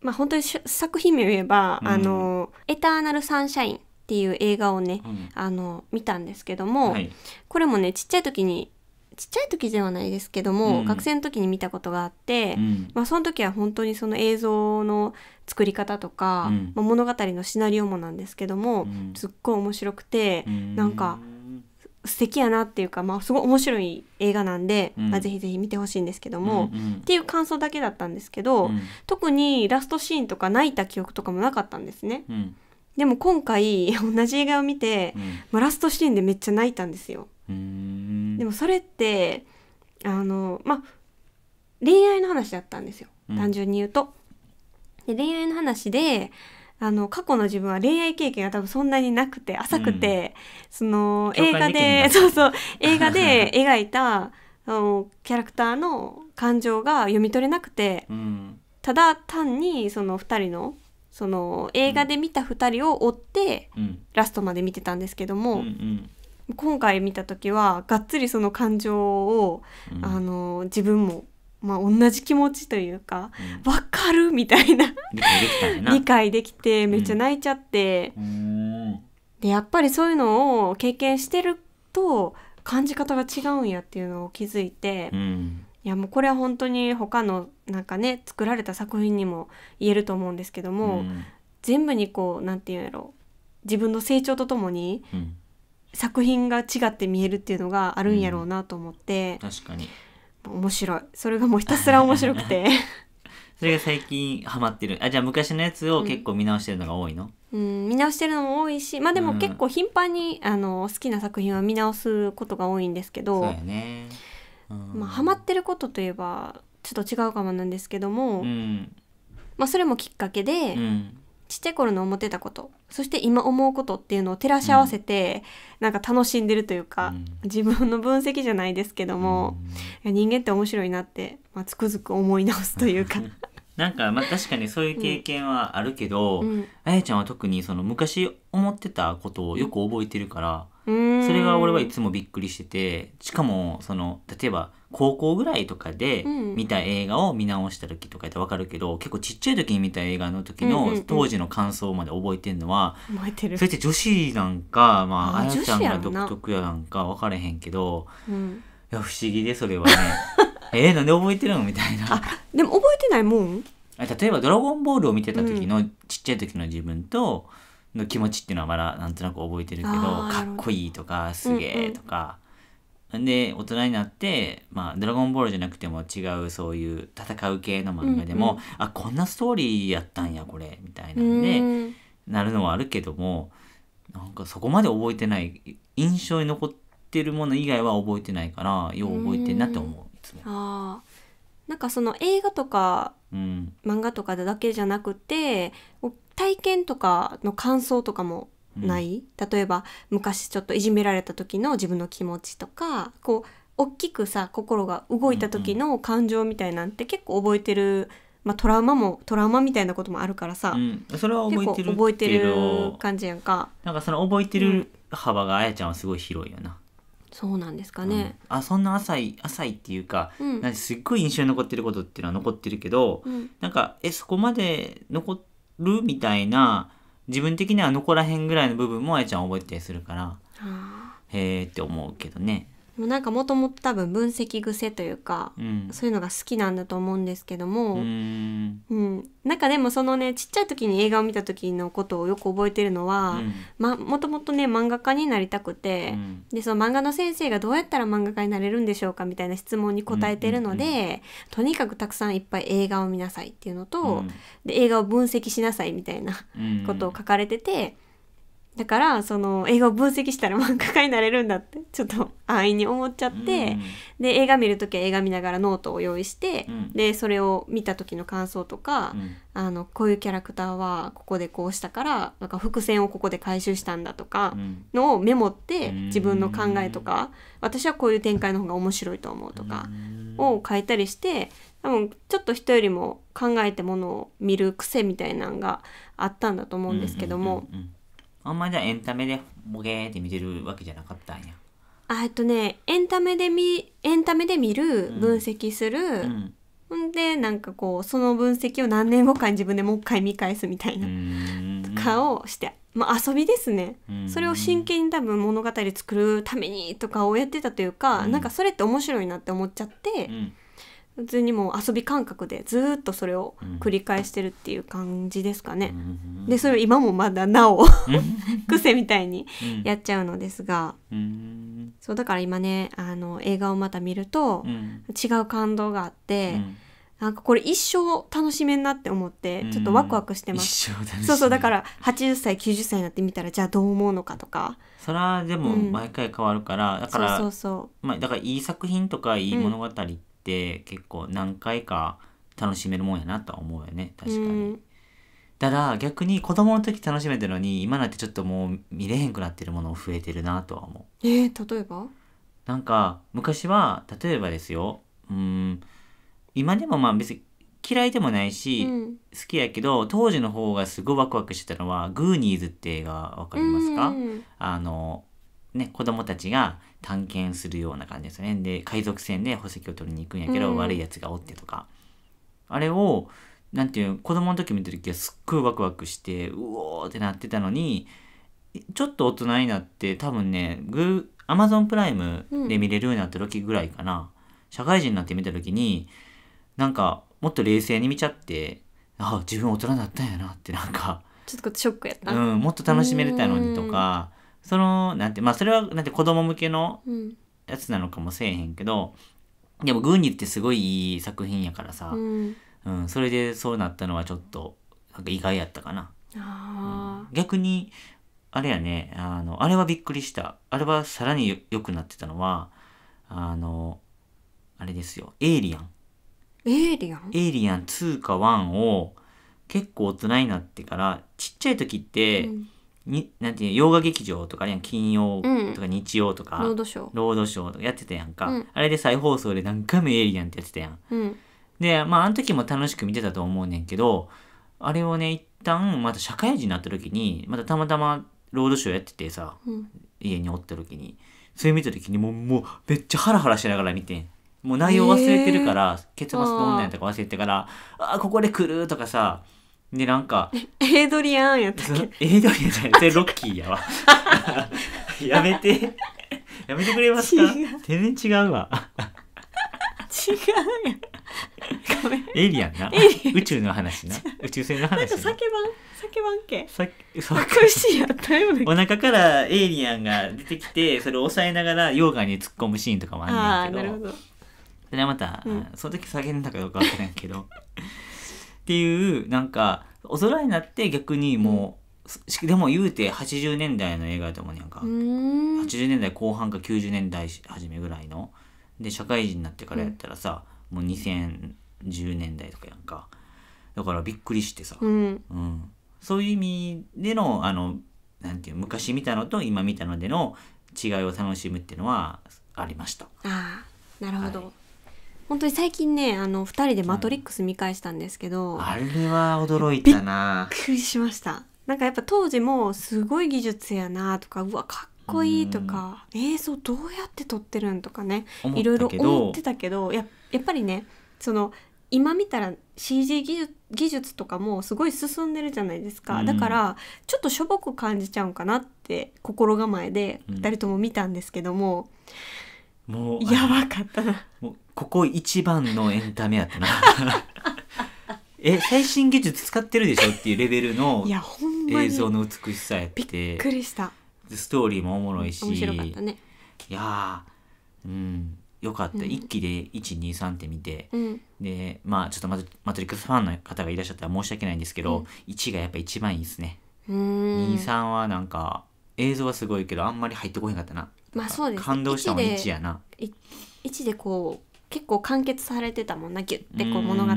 A: まあ本当に作品名を言えば、あの「エターナルサンシャイン」っていう映画をね、あの見たんですけども、はい、これもねちっちゃい時にちっちゃい時ではないですけども、うん、学生の時に見たことがあって、うん、まあ、その時は本当にその映像の作り方とか、うん、まあ、物語のシナリオもなんですけども、すっごい面白くて、うん、なんか素敵やなっていうか、まあ、すごい面白い映画なんで、まあ、ぜひぜひ見てほしいんですけども、うんっていう感想だけだったんですけど、特にラストシーンとか泣いた記憶とかもなかったんですね。でも今回 同じ映画を見て、まあ、ラストシーンでめっちゃ泣いたんですよ。でもそれってあのまあ恋愛の話だったんですよ単純に言うと。で恋愛の話であの過去の自分は恋愛経験が多分そんなになくて浅くて、うん、その映画で そうそう映画で描いたあのキャラクターの感情が読み取れなくて、うん、ただ単にその2人のその映画で見た2人を追って、うん、ラストまで見てたんですけども、うんうん今回見た時はがっつりその感情を、うん、あの自分も、まあ、同じ気持ちというか「わ、うん、かる!」みたいな理解でき てめっちゃ泣いちゃって、うん、でやっぱりそういうのを経験してると感じ方が違うんやっていうのを気づいて、いやもうこれは本当に他のなんかね作られた作品にも言えると思うんですけども、全部にこう何て言うんやろ自分の成長とともに、うん作品が違って見えるっていうのがあるんやろうなと思って、うん、確かに面白いそれがもうひたすら面白くて
B: それが最近ハマってるあじゃあ昔のやつを結構見直してるのが多いの、
A: うん、うん、見直してるのも多いしまあでも結構頻繁に、あの好きな作品は見直すことが多いんですけどそうね、まあ、ハマってることといえばちょっと違うかもなんですけども、まあ、それもきっかけで、うんちっちゃい頃の思ってたことそして今思うことっていうのを照らし合わせて、うん、なんか楽しんでるというか、うん、自分の分析じゃないですけども、うん、人間って面白いなって、まあ、つくづく思い直すというか。
B: なんかまあ確かにそういう経験はあるけど、あやちゃんは特にその昔思ってたことをよく覚えてるから、それが俺はいつもびっくりしててしかもその例えば高校ぐらいとかで見た映画を見直した時とかって分かるけど、うん、結構ちっちゃい時に見た映画の時の当時の感想まで覚えてんのは、
C: うんうんうん、それって
B: 女子なんか、まあ、あやちゃんが独特やなんか分からへんけど、うん、いや不思議でそれはね えー、なんで覚えてるのみたいな。
A: でも覚えてないもん
B: 例えば「ドラゴンボール」を見てた時の、ちっちゃい時の自分と「の気持ちっていうのはまだなんとなく覚えてるけどかっこいいとかすげえとか、うんうん、で大人になって「まあ、ドラゴンボール」じゃなくても違うそういう戦う系の漫画でも、うんうん、あこんなストーリーやったんやこれみたいなんで、ん、なるのはあるけどもなんかそこまで覚えてない印象に残ってるもの以外は覚えてないからよう覚えてん
A: なって思う、いつも。あなんかその映画とか、うん、漫画とかだけじゃなくて体験とかの感想とかもない、うん、例えば昔ちょっといじめられた時の自分の気持ちとかこう大きくさ心が動いた時の感情みたいなんて結構覚えてる、まあ、トラウマもトラウマみたいなこともあるからさ、うん、それは覚えてる覚えてる感じやんか
B: なんかその覚えてる幅があやちゃんはすごい広いよな、
A: そうなんですかね、
B: うん、あそんな浅い浅いっていうかうん、なんかすっごい印象に残ってることっていうのは残ってるけど、うん、なんかえそこまで残ってるみたいな自分的には残らへんぐらいの部分もあやちゃん覚えてたりするからへえって思うけどね。
A: もなんかもともと多分分析癖というか、うん、そういうのが好きなんだと思うんですけどもう
C: ん、
A: うん、なんかでもそのねちっちゃい時に映画を見た時のことをよく覚えてるのは、うんま、もともとね漫画家になりたくて、うん、でその漫画の先生がどうやったら漫画家になれるんでしょうかみたいな質問に答えてるので、うんとにかくたくさんいっぱい映画を見なさいっていうのと、で映画を分析しなさいみたいなことを書かれてて。だからその映画を分析したら漫画家になれるんだってちょっと安易に思っちゃって、うん、で映画見る時は映画見ながらノートを用意して、うん、でそれを見た時の感想とか、うん、あのこういうキャラクターはここでこうしたからなんか伏線をここで回収したんだとかのをメモって自分の考えとか、私はこういう展開の方が面白いと思うとかを書いたりして多分ちょっと人よりも考えてものを見る癖みたいなんがあったんだと思うんですけども。うんうんうんうん
B: あんまじゃエンタメでボケーって見てるわけじゃなかったんや
A: あえっとねエンタメで見エンタメで見る分析する、うんほんでなんかこうその分析を何年後かに自分でもう一回見返すみたいなとかをしてまあ、遊びですね、それを真剣に多分物語作るためにとかをやってたというか、うん、なんかそれって面白いなって思っちゃって、うん、普通にもう遊び感覚でずっとそれを繰り返してるっていう感じですかね。うん、でそれを今もまだなお癖みたいにやっちゃうのですが、
C: うん、
A: そうだから今ねあの映画をまた見ると、違う感動があって、うん、なんかこれ一生楽しめんなって思ってちょっとワクワクしてます。そうそうだから80歳90歳になってみたらじゃあどう思うのかとか。
B: それはでも毎回変わるから、だからそうそうそう、まあ、だからいい作品とかいい物語って、って結構何回か楽しめるもんやなとは思うよね確かに、うん、ただ逆に子供の時楽しめたのに今なってちょっともう見れへんくなってるもの増えてるなとは思
A: うえー、例えば
B: なんか昔は例えばですようん今でもまあ別に嫌いでもないし、うん、好きやけど当時の方がすごいワクワクしてたのは「グーニーズ」って映画わかりますか、あのね子供たちが探検するような感じですね。で、海賊船で宝石を取りに行くんやけど、うん、悪いやつがおってとか。あれを、なんていう子供の時見た時はすっごいワクワクして、うおーってなってたのに、ちょっと大人になって多分ね、グー、アマゾンプライムで見れるようになった時ぐらいかな。うん、社会人になって見た時に、なんかもっと冷静に見ちゃって、あ、自分大人だったんやなってなんか。
A: ちょっとショックやった。うん、もっと楽しめれたのにと
B: か、うんそのなんてまあそれはなんて子供向けのやつなのかもせえへんけど、でも「グーニってすごいいい作品やからさ、うん、うん、それでそうなったのはちょっとなんか意外やったかな。
C: うん、
B: 逆にあれやねあのあれはびっくりしたあれはさらに良くなってたのはあのあれですよ「エイリアン」
A: エイリアン「エ
B: イリアン2」か「1」を結構大人になってからちっちゃい時って、うんになんていう洋画劇場とかあるやん金曜とか日曜とか、ロードショーロードショーとかやってたやんか、うん、あれで再放送で何回も「エイリアン」ってやってたやん、うん、でまああの時も楽しく見てたと思うねんけどあれをね一旦また社会人になった時にまたたまたまロードショーやっててさ、うん、家におった時にそれ見た時にもうもうめっちゃハラハラしながら見てんもう内容忘れてるから、えー、結末どんなんやったか忘れてから「ああここで来る」とかさでなんか
A: エイドリアンやった
B: っけエイドリアンじゃないそれロッキーやわ やめてやめてくれますか全然違うわ
C: 違うや
B: エイリアンなアン宇宙の話な宇宙船の話な酒
C: 番酒番系
B: さそう
C: 隠しやったよね
B: お腹からエイリアンが出てきてそれを抑えながら溶岩に突っ込むシーンとかもあんねんけどなるほどそれはまた、うんその時叫んだかどうかわからんけどっていうなんか大人になって逆にもう、でも言うて80年代の映画やと思うねんか
C: 80
B: 年代後半か90年代初めぐらいので社会人になってからやったらさ、もう2010年代とかやんかだからびっくりしてさ、
C: う
A: ん、
B: うん、そういう意味でのあのなんていう昔見たのと今見たのでの違いを楽しむっていうのはありました。
A: あなるほど、はい本当に最近ねあの2人で「マトリックス」見返したんですけど、あ
B: れは驚いたな
A: びっくりしましたなんかやっぱ当時もすごい技術やなとかうわかっこいいとか映像どうやって撮ってるんとかねいろいろ思ってたけどややっぱりねその今見たら CG 技術技術とかもすごい進んでるじゃないですか、うん、だからちょっとしょぼく感じちゃうんかなって心構えで2人とも見たんですけども、
C: うん、もうやばかったなもう
B: ここ一番のエンタメやったな え最新技術使ってるでしょっていうレベルのいや
A: ほん映像の
B: 美しさやってびっくりしたストーリーもおもろいし面白かったねいやうんよかった、うん、1期で123って見て、うん、でまあちょっとマトリックスファンの方がいらっしゃったら申し訳ないんですけど、うん、1がやっぱ一番いいですね
A: 23
B: はなんか映像はすごいけどあんまり入ってこへんかったな
A: まあそうです感動したのは1やな 1, 1でこう結構完結されてたもんなギュッてこう物語が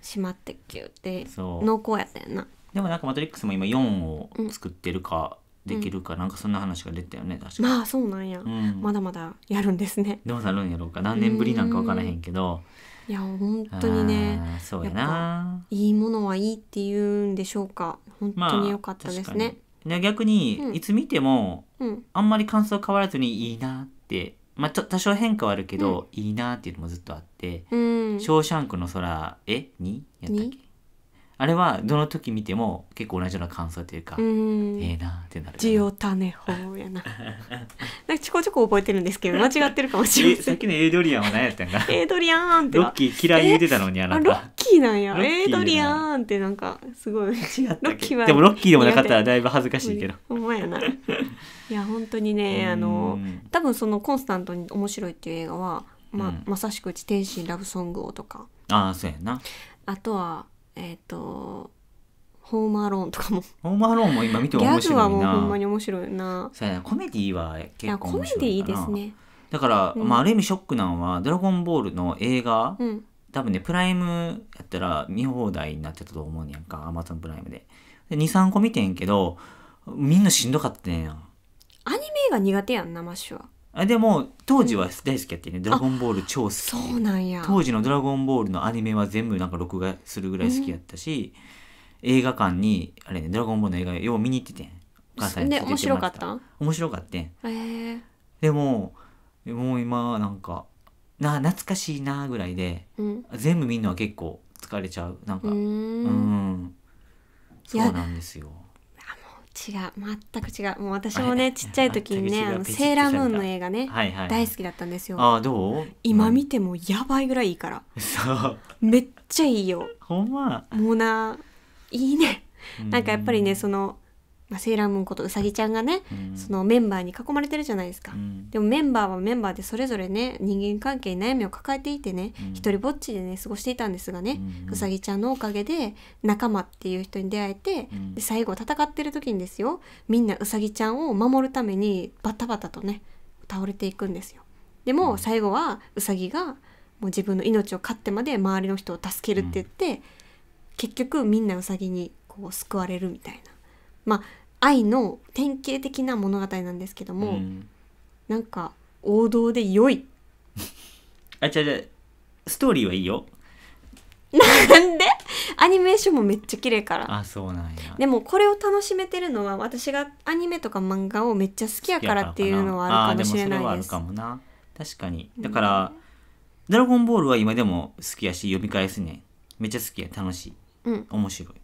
A: 締まってギュって濃厚やった
B: よなでもなんか「マトリックス」も今4を作ってるか、できるか、なんかそんな話が出たよね確かま
A: あそうなんや、うんまだまだやるんですねどう
B: なるんやろうか何年ぶりなんか分からへんけど
A: いや本当にねそうやないいものはいいって言うんでしょうか本当に良かったですね、確か
B: に逆に、うんいつ見てもうんあんまり感想変わらずにいいなってまあ、ちょ多少変化はあるけど、いいなっていうのもずっとあって
C: 「シ
A: ョ
B: ーシャンクの空」えにやったっけあれはどの時見ても結構同じような感想というか、ええ
A: ー、
B: なってなるジ
A: オタネホやな なんかちょこちょこ覚えてるんですけど間違ってるかもしれ
B: ない さっきのエイドリアンは何やったんか エイドリ
A: アンってロッキ
B: ー嫌い言ってたのにあなたロッ
A: キーなんやエイドリアンってなんかすごいロッキーはでもロッキーでもなかったらだいぶ恥ずかしいけどほんまやないや本当にねあの多分そのコンスタントに面白いっていう映画はま,、あ、まさしく「うち天心ラブソングを」とか
B: ああそうやな
A: あとはえっ、ー、とホームアローンとかもホームアローンも今見ても面白いなギャグはもうほんまに面白いなそうやなコメデ
B: ィは結構面白いコメディいいですねだから、うん、まあ、ある意味ショックなのは「ドラゴンボール」の映画、うん、多分ねプライムやったら見放題になってたと思うんやんかアマゾンプライムでで23個見てんけどみんなしんどかったねんや
A: アニメが苦手やんなマッシュは
B: あでも当時は大好きやってね「ドラゴンボール」超好きそうなんや当時の「ドラゴンボール」のアニメは全部なんか録画するぐらい好きやったし、映画館にあれね「ドラゴンボール」の映画よう見に行っててんお母さんに面白かった面白かったへえでももう今なんかな懐かしいなぐらいで、うん、全部見るのは結構疲れちゃうなんか
A: うんそうなんですよ違う全く違うもう私もねちっちゃい時にねあのセーラームーンの映画ね、はいはい、大好きだったんですよあどう今見てもやばいぐらいいいから、うん、めっちゃいいよ
B: ほんま
A: もうないいねなんかやっぱりねそのまあ、セーラームーンことうさぎちゃんがね、うん、そのメンバーに囲まれてるじゃないですか、うん、でもメンバーはメンバーでそれぞれね人間関係に悩みを抱えていてね、うん、一人ぼっちでね過ごしていたんですがね、うさぎちゃんのおかげで仲間っていう人に出会えて、で最後戦ってる時にですよみんなうさぎちゃんを守るためにバタバタとね倒れていくんですよ。でも最後はうさぎがもう自分の命を飼ってまで周りの人を助けるって言って、結局みんなうさぎにこう救われるみたいな。まあ愛の典型的な物語なんですけども、うんなんか王道で良い
B: あちうちうストーリーはいいよ
A: なんでアニメーションもめっちゃ綺麗から
B: あそうなん
A: やでもこれを楽しめてるのは私がアニメとか漫画をめっちゃ好きやからっていうのはあるかもしれないですあるかも
B: な確かにだから、ドラゴンボール」は今でも好きやし読み返すねめっちゃ好きや楽しいうん面白い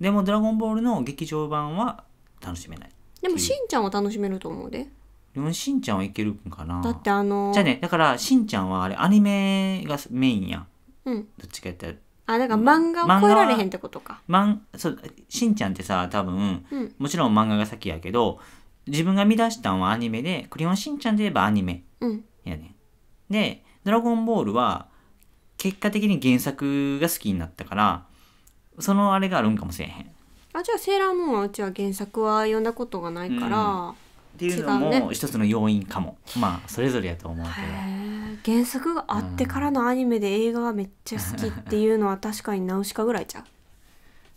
B: でも「ドラゴンボール」の劇場版は楽しめない
A: でもしんちゃんは楽しめると思うで
B: でもしんちゃんはいけるかなだっ
A: てあのー、じゃあね
B: だからしんちゃんはあれアニ
A: メ
B: がメインやうんどっちかやったら
A: あだから漫画を超えられへんってことか
B: 漫そうしんちゃんってさ多分、うん、もちろん漫画が先やけど自分が見出したんはアニメで「クリオンしんちゃん」といえばアニメ、うん、やねで「ドラゴンボール」は結果的に原作が好きになったからそのあれがあるんかもしれへん
A: あじゃあ「セーラームーン」はうちは原作は読んだことがないから、うん、っ
B: ていうのも一つの要因かも、まあそれぞれやと思う
A: けど原作があってからのアニメで映画がめっちゃ好きっていうのは確かにナウシカぐらいじゃう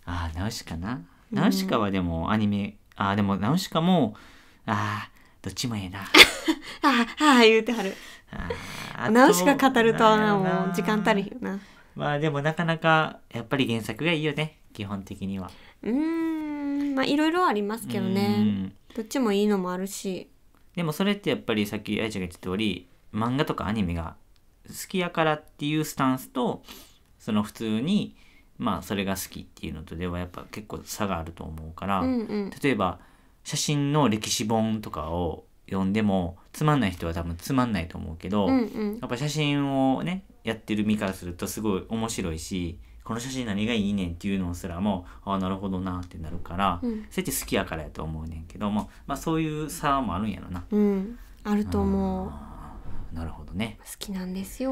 B: ああナウシカなナウシカはでもアニメ、うん、ああでもナウシカもああどっちもええな あ
A: あああ言うてはる
B: あナウシカ語るともう
A: 時間足りひんな
B: まあでもなかなかやっぱり原作がいいよね基本的には
A: うんまあいろいろありますけどねどっちもいいのもあるし
B: でもそれってやっぱりさっき愛ちゃんが言った通り漫画とかアニメが好きやからっていうスタンスとその普通にまあそれが好きっていうのとではやっぱ結構差があると思うから、うんうん、例えば写真の歴史本とかを読んでもつまんない人は多分つまんないと思うけど、うんうん、やっぱ写真をねやってる身からするとすごい面白いしこの写真何がいいねんっていうのすらもああなるほどなってなるから、うん、そうやって好きやからやと思うねんけども、まあ、そういう差もあるんやろな。
A: うん、あると思う。なるほどね。好きなんですよ。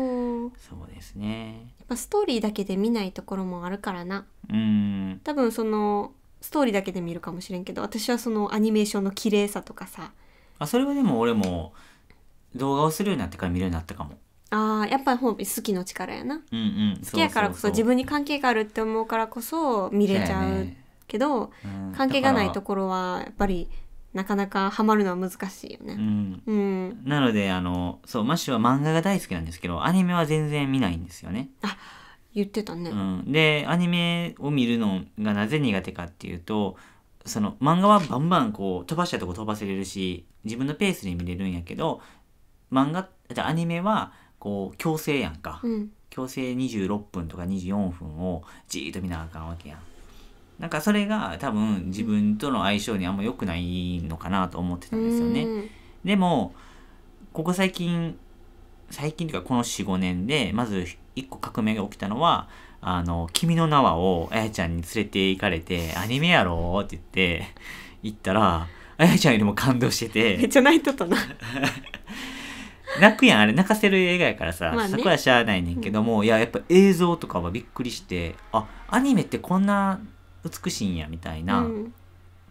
A: そうで
C: すね。
A: やっぱストーリーだけで見ないところもあるからな。
C: うん。
A: 多分そのストーリーだけで見るかもしれんけど、私はそのアニメーションの綺麗さとかさ。
B: あ、それはでも俺も動画をするようになってから見るようになったかも。
A: ああやっぱ本好きの力やな、
C: うんうん、好きやからこそ自
A: 分に関係があるって思うからこそ見れちゃうけど、ねうん、関係がないところはやっぱりなかなかハマるのは難しいよね、うんうん、
B: なのであのそうマッシュは漫画が大好きなんですけどアニメは全然見ないんですよねあ
A: 言ってたね、うん、
B: でアニメを見るのがなぜ苦手かっていうとその漫画はバンバンこう飛ばしたとこ飛ばせれるし自分のペースで見れるんやけど漫画じゃアニメはこう強制やんか、うん、強制26分とか24分をじーっと見なあかんわけやんなんかそれが多分自分との相性にあんま良くないのかなと思ってたんですよね、うん、でもここ最近最近というかこの45年でまず1個革命が起きたのは「あの君の名は」をあやちゃんに連れて行かれて「アニメやろ?」って言って行ったらあやちゃんよりも感動しててめっちゃ
A: 泣いとったな
B: 泣くやんあれ泣かせる映画やからさ、まあね、そこはしゃあないねんけども、うん、いややっぱ映像とかはびっくりしてあアニメってこんな美しいんやみたいな、う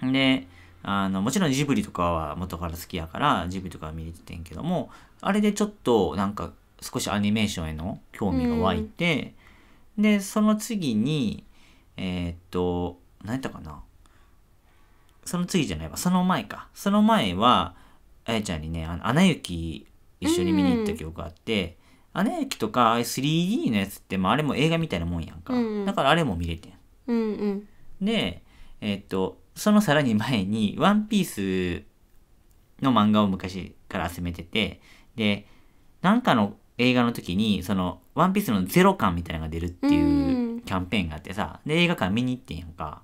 B: ん、であのもちろんジブリとかは元から好きやからジブリとかは見れててんけどもあれでちょっとなんか少しアニメーションへの興味が湧いて、うん、でその次にえー、っと何やったかなその次じゃないわその前かその前はあやちゃんにね「あのアナ雪」一緒に見に行った記憶があって、ア駅とか 3D のやつって、まあ、あれも映画みたいなもんやん
C: か、うん、だか
B: らあれも見れてん、うんうん、でえー、っとそのさらに前に「ワンピースの漫画を昔から集めててでなんかの映画の時にその「ワンピースのゼロ感みたいなのが出るって
C: いう
B: キャンペーンがあってさ、うん、で映画館見に行ってんやんか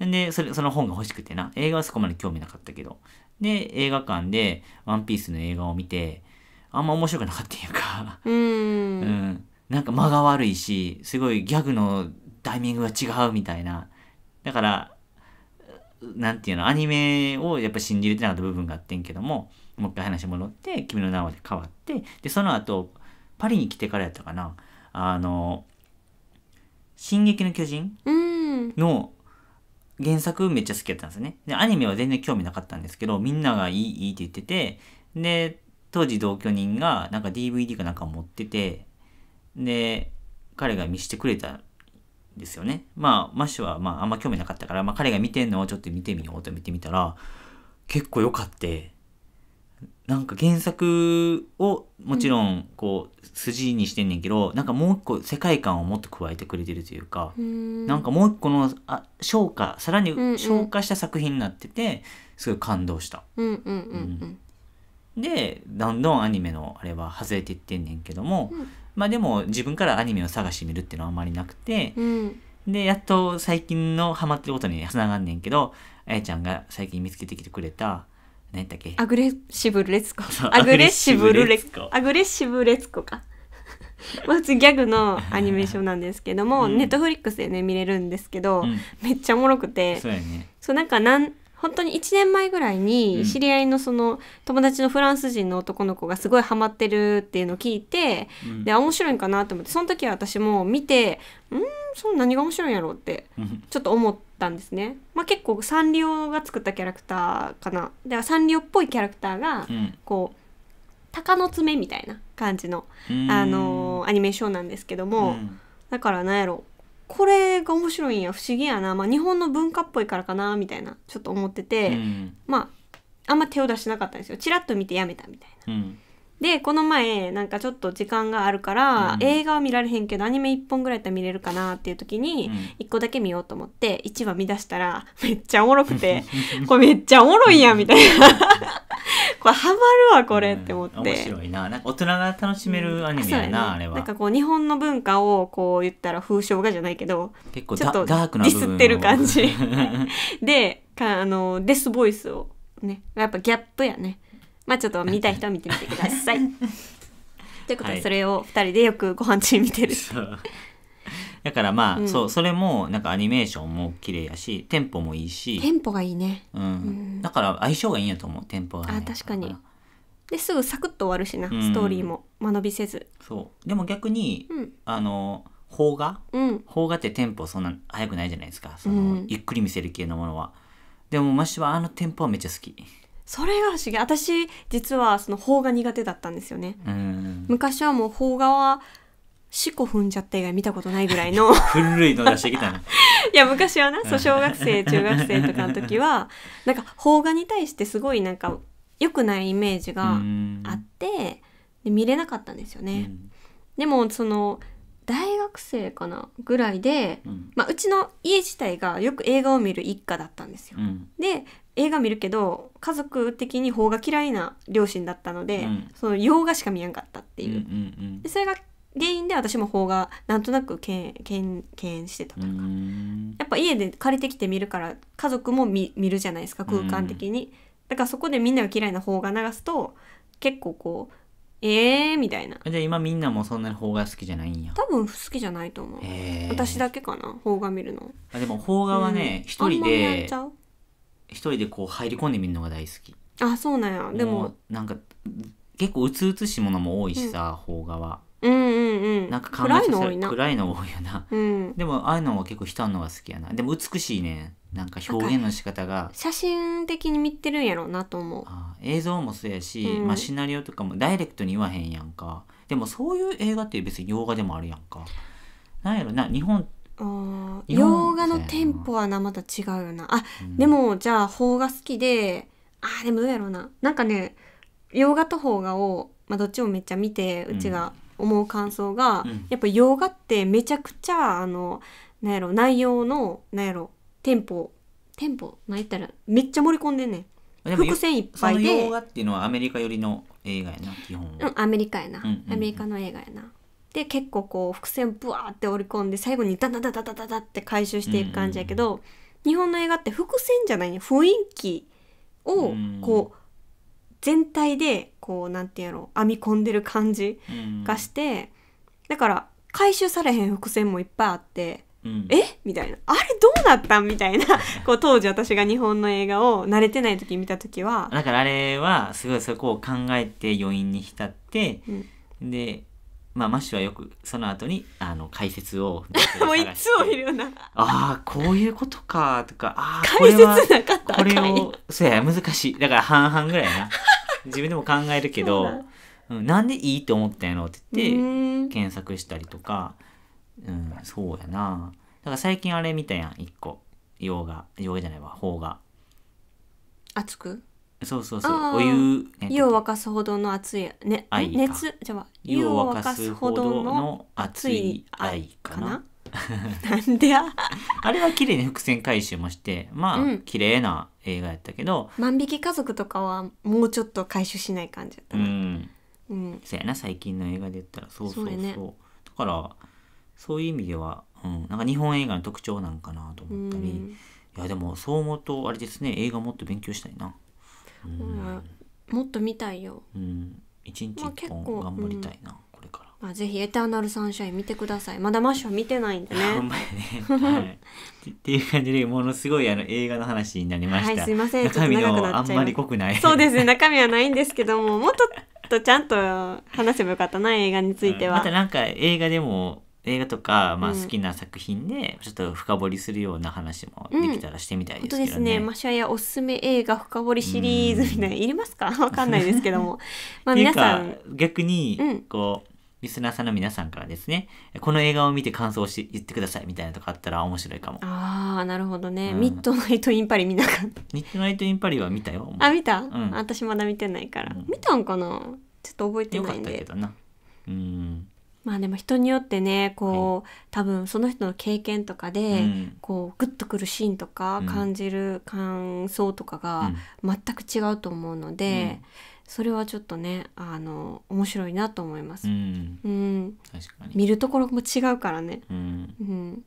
B: でそれその本が欲しくてな映画はそこまで興味なかったけどで映画館で「ワンピースの映画を見てあんま面白くなかったっていうか
C: うん、
B: なんか間が悪いしすごいギャグのタイミングが違うみたいなだからなんていうのアニメをやっぱ信じれてなかった部分があってんけどももう一回話戻って「君の名は」で変わってでその後パリに来てからやったかなあの「進撃の巨人」
C: の
B: 原作めっちゃ好きやったんですねでアニメは全然興味なかったんですけどみんながいいいいって言っててで当時同居人がなんか DVD かなんか持ってて、で、彼が見してくれたんですよね。まあ、マッシュはまああんま興味なかったから、まあ彼が見てんのをちょっと見てみようと見てみたら、結構良かって、なんか原作をもちろんこう筋にしてんねんけど、うん、なんかもう一個世界観をもっと加えてくれてるというかう
C: なん
B: かもう一個のあ昇華さらに昇華した作品になってて、うんうん、すごい感動した。
C: うんうんうん、うん
B: でどんどんアニメのあれは外れていってんねんけども、うん、まあでも自分からアニメを探してみるっていうのはあんまりなくて、うん、でやっと最近のハマってることにつながんねんけどあやちゃんが最近見つけてきてくれた何だっけアグレッシブレツコアグレッシブレツコ
A: アグレッシブレツコか まずギャグのアニメーションなんですけども、ネットフリックスでね見れるんですけど、うん、めっちゃおもろくてそう、ね、なんかなん本当に1年前ぐらいに知り合いのその友達のフランス人の男の子がすごいハマってるっていうのを聞いて、うん、で面白いんかなと思ってその時は私も見てうんその何が面白いんやろうってちょっと思ったんですね。まあ、結構サンリオが作ったキャラクターかなでサンリオっぽいキャラクターがこう、鷹の爪みたいな感じの、あのアニメーションなんですけども、だから何やろこれが面白いんや不思議やな、まあ、日本の文化っぽいからかなみたいなちょっと思ってて、うん、まああんま手を出してなかったんですよチラッと見てやめたみたいな。うんでこの前なんかちょっと時間があるから、うん、映画は見られへんけどアニメ1本ぐらいやったら見れるかなっていう時に1個だけ見ようと思って1話見出したら めっちゃおもろくて これめっちゃおもろいやんみたいな これハマるわこれって思って、うん、面白いななんか
B: 大人が楽しめるアニメやな、うんね、あれはなんか
A: こう日本の文化をこう言ったら風潮がじゃないけど結構ちょっとディスってる感じでかあのデスボイスをねやっぱギャップやねまあちょっと見たい人は見てみてください。ということで、それを2人でよくご飯中見てる。
B: だからまあ、うんそうそれもなんかアニメーションも綺麗やしテンポもいいし、テン
A: ポがいいね。
B: うんんだから相性がいいんやと思うテンポが、あ
A: 確かにですぐサクッと終わるしな、うんストーリーも間延びせず。そうでも逆に、うん
B: あの邦画うん。邦画ってテンポそんな速くないじゃないですかその、うんゆっくり見せる系のものはでもわしはあのテンポはめっちゃ好き
A: それが不思議私実はその邦画苦手だったんですよね、昔はもう邦画は四股踏んじゃった以外見たことないぐらいの
B: 古いの出してきた
A: いや昔はなそう小学生中学生とかの時はなんか邦画に対してすごいなんか良くないイメージがあってで見れなかったんですよね、でもその大学生かなぐらいで、うん、まあ、うちの家自体がよく映画を見る一家だったんですよ、うん、で映画見るけど家族的に邦画嫌いな両親だったので、うん、その洋画しか見やんかったっていううんうんうん、でそれが原因で私も邦画なんとなく敬遠してたというかやっぱ家で借りてきて見るから家族も見見るじゃないですか空間的に、だからそこでみんなが嫌いな邦画流すと結構こうえーみたいな
B: じゃあ今みんなもそんなに邦画好きじゃないんや
A: 多分好きじゃないと思う、私だけかな邦画見るの
B: あでも邦画はね一、うん、人で一人でこう入り込んでみるのが大好き
A: あそうなんやでも
B: なんか結構うつうつしいものも多いしさ邦画は
A: うんうん
C: うんなんか
B: 考え暗いの多いな暗いの多いよな、うん、でもああいうのは結構浸るのが好きやなでも美しいねなんか表現の仕方が写
A: 真的に見てるんやろうなと思うあ
B: 映像もそうやし、うんまあ、シナリオとかもダイレクトに言わへんやんかでもそういう映画って別に洋画でもあるやんかなんやろな日本洋
A: 画のテンポはなまた違うよなあ、うん、でもじゃあ邦画好きであでもどうやろうななんかね洋画と邦画を、まあ、どっちもめっちゃ見てうちが思う感想が、うん、やっぱ洋画ってめちゃくちゃあのなんやろ内容のなんやろテンポテンポな言ったらめっちゃ盛り込んでんねん。伏線いっぱいで。洋画っ
B: ていうのはアメリカ寄りの映画やな基本。
A: うんアメリカやな、うんうんうん、アメリカの映画やな。で結構こう伏線ブワーって織り込んで最後にダダダダダダダって回収していく感じやけど、日本の映画って伏線じゃない雰囲気をこう、全体でこうなんていうの編み込んでる感じがして、だから回収されへん伏線もいっぱいあって。うん、えみたいなあれどうなったんみたいな こう当時私が日本の映画を慣れてない時見た時は
B: だからあれはすごいそこを考えて余韻に浸って、うん、でまあ、マッシュはよくその後にあの解説を
A: もういつも見るような
C: あ
B: あこういうことかとかああ解説なかったこれをそうや難しいだから半々ぐらいな自分でも考えるけどう、うん、なんでいいと思ったんやろって言って検索したりとかうんそうやなだから最近あれ見たやん一個洋画洋画じゃないわ邦画熱くそうそうそう。お湯、湯
A: を沸かすほどの熱い、ね、愛か熱、じゃあ、湯を沸かすほどの熱い
B: 愛かな。
A: なんでや
B: あれは綺麗に伏線回収もしてまあ、うん、綺麗な映画やったけど
A: 「万引き家族」とかはもうちょっと回収しない感じやっ
B: たな、うん、
A: うん、そうやな
B: 最近の映画で言ったらそうそうそう、ね、だからそういう意味では、うん、なんか日本映画の特徴なんかなと思ったり、うん、いやでもそう思うとあれですね映画もっと勉強したいな
A: うん、もっと見たいよ、うん、一日一本頑張りたいな、まあ、これから、まあ、ぜひエターナルサンシャイン見てくださいまだマッシュは見てないんでね
B: はい、っていう感じでものすごいあの映画の話になりました、はい、すみません中身のあんまり濃くないそうですね
A: 中身はないんですけどももっととちゃんと話せばよかったな映画については、うん、またなんか
B: 映画でも映画とか、まあ、好きな作品でちょっと深掘りするような話もできたらしてみたいですけどね。うん、ですね。マ
A: シャヤおすすめ映画深掘りシリーズみたいな、いりますかわかんないですけども。まあ皆さん。
B: 逆にこう、リスナーさんの皆さんからですねこの映画を見て感想をし言ってくださいみたいなとかあったら面白いかも
A: ああなるほどね、うん、ミッドナイト・イン・パリ見なかった
B: ミッドナイト・イン・パリは見たよあ見た、うん、
A: 私まだ見てないから、うん、見たんかなちょっと覚えてないんでよかったけどなうんまあでも人によってねこう、はい、多分その人の経験とかで、うん、こうグッとくるシーンとか感じる感想とかが全く違うと思うので、うん、それはちょっとねあの面白いなと思います。うん、うん、見るところも違うからね。うん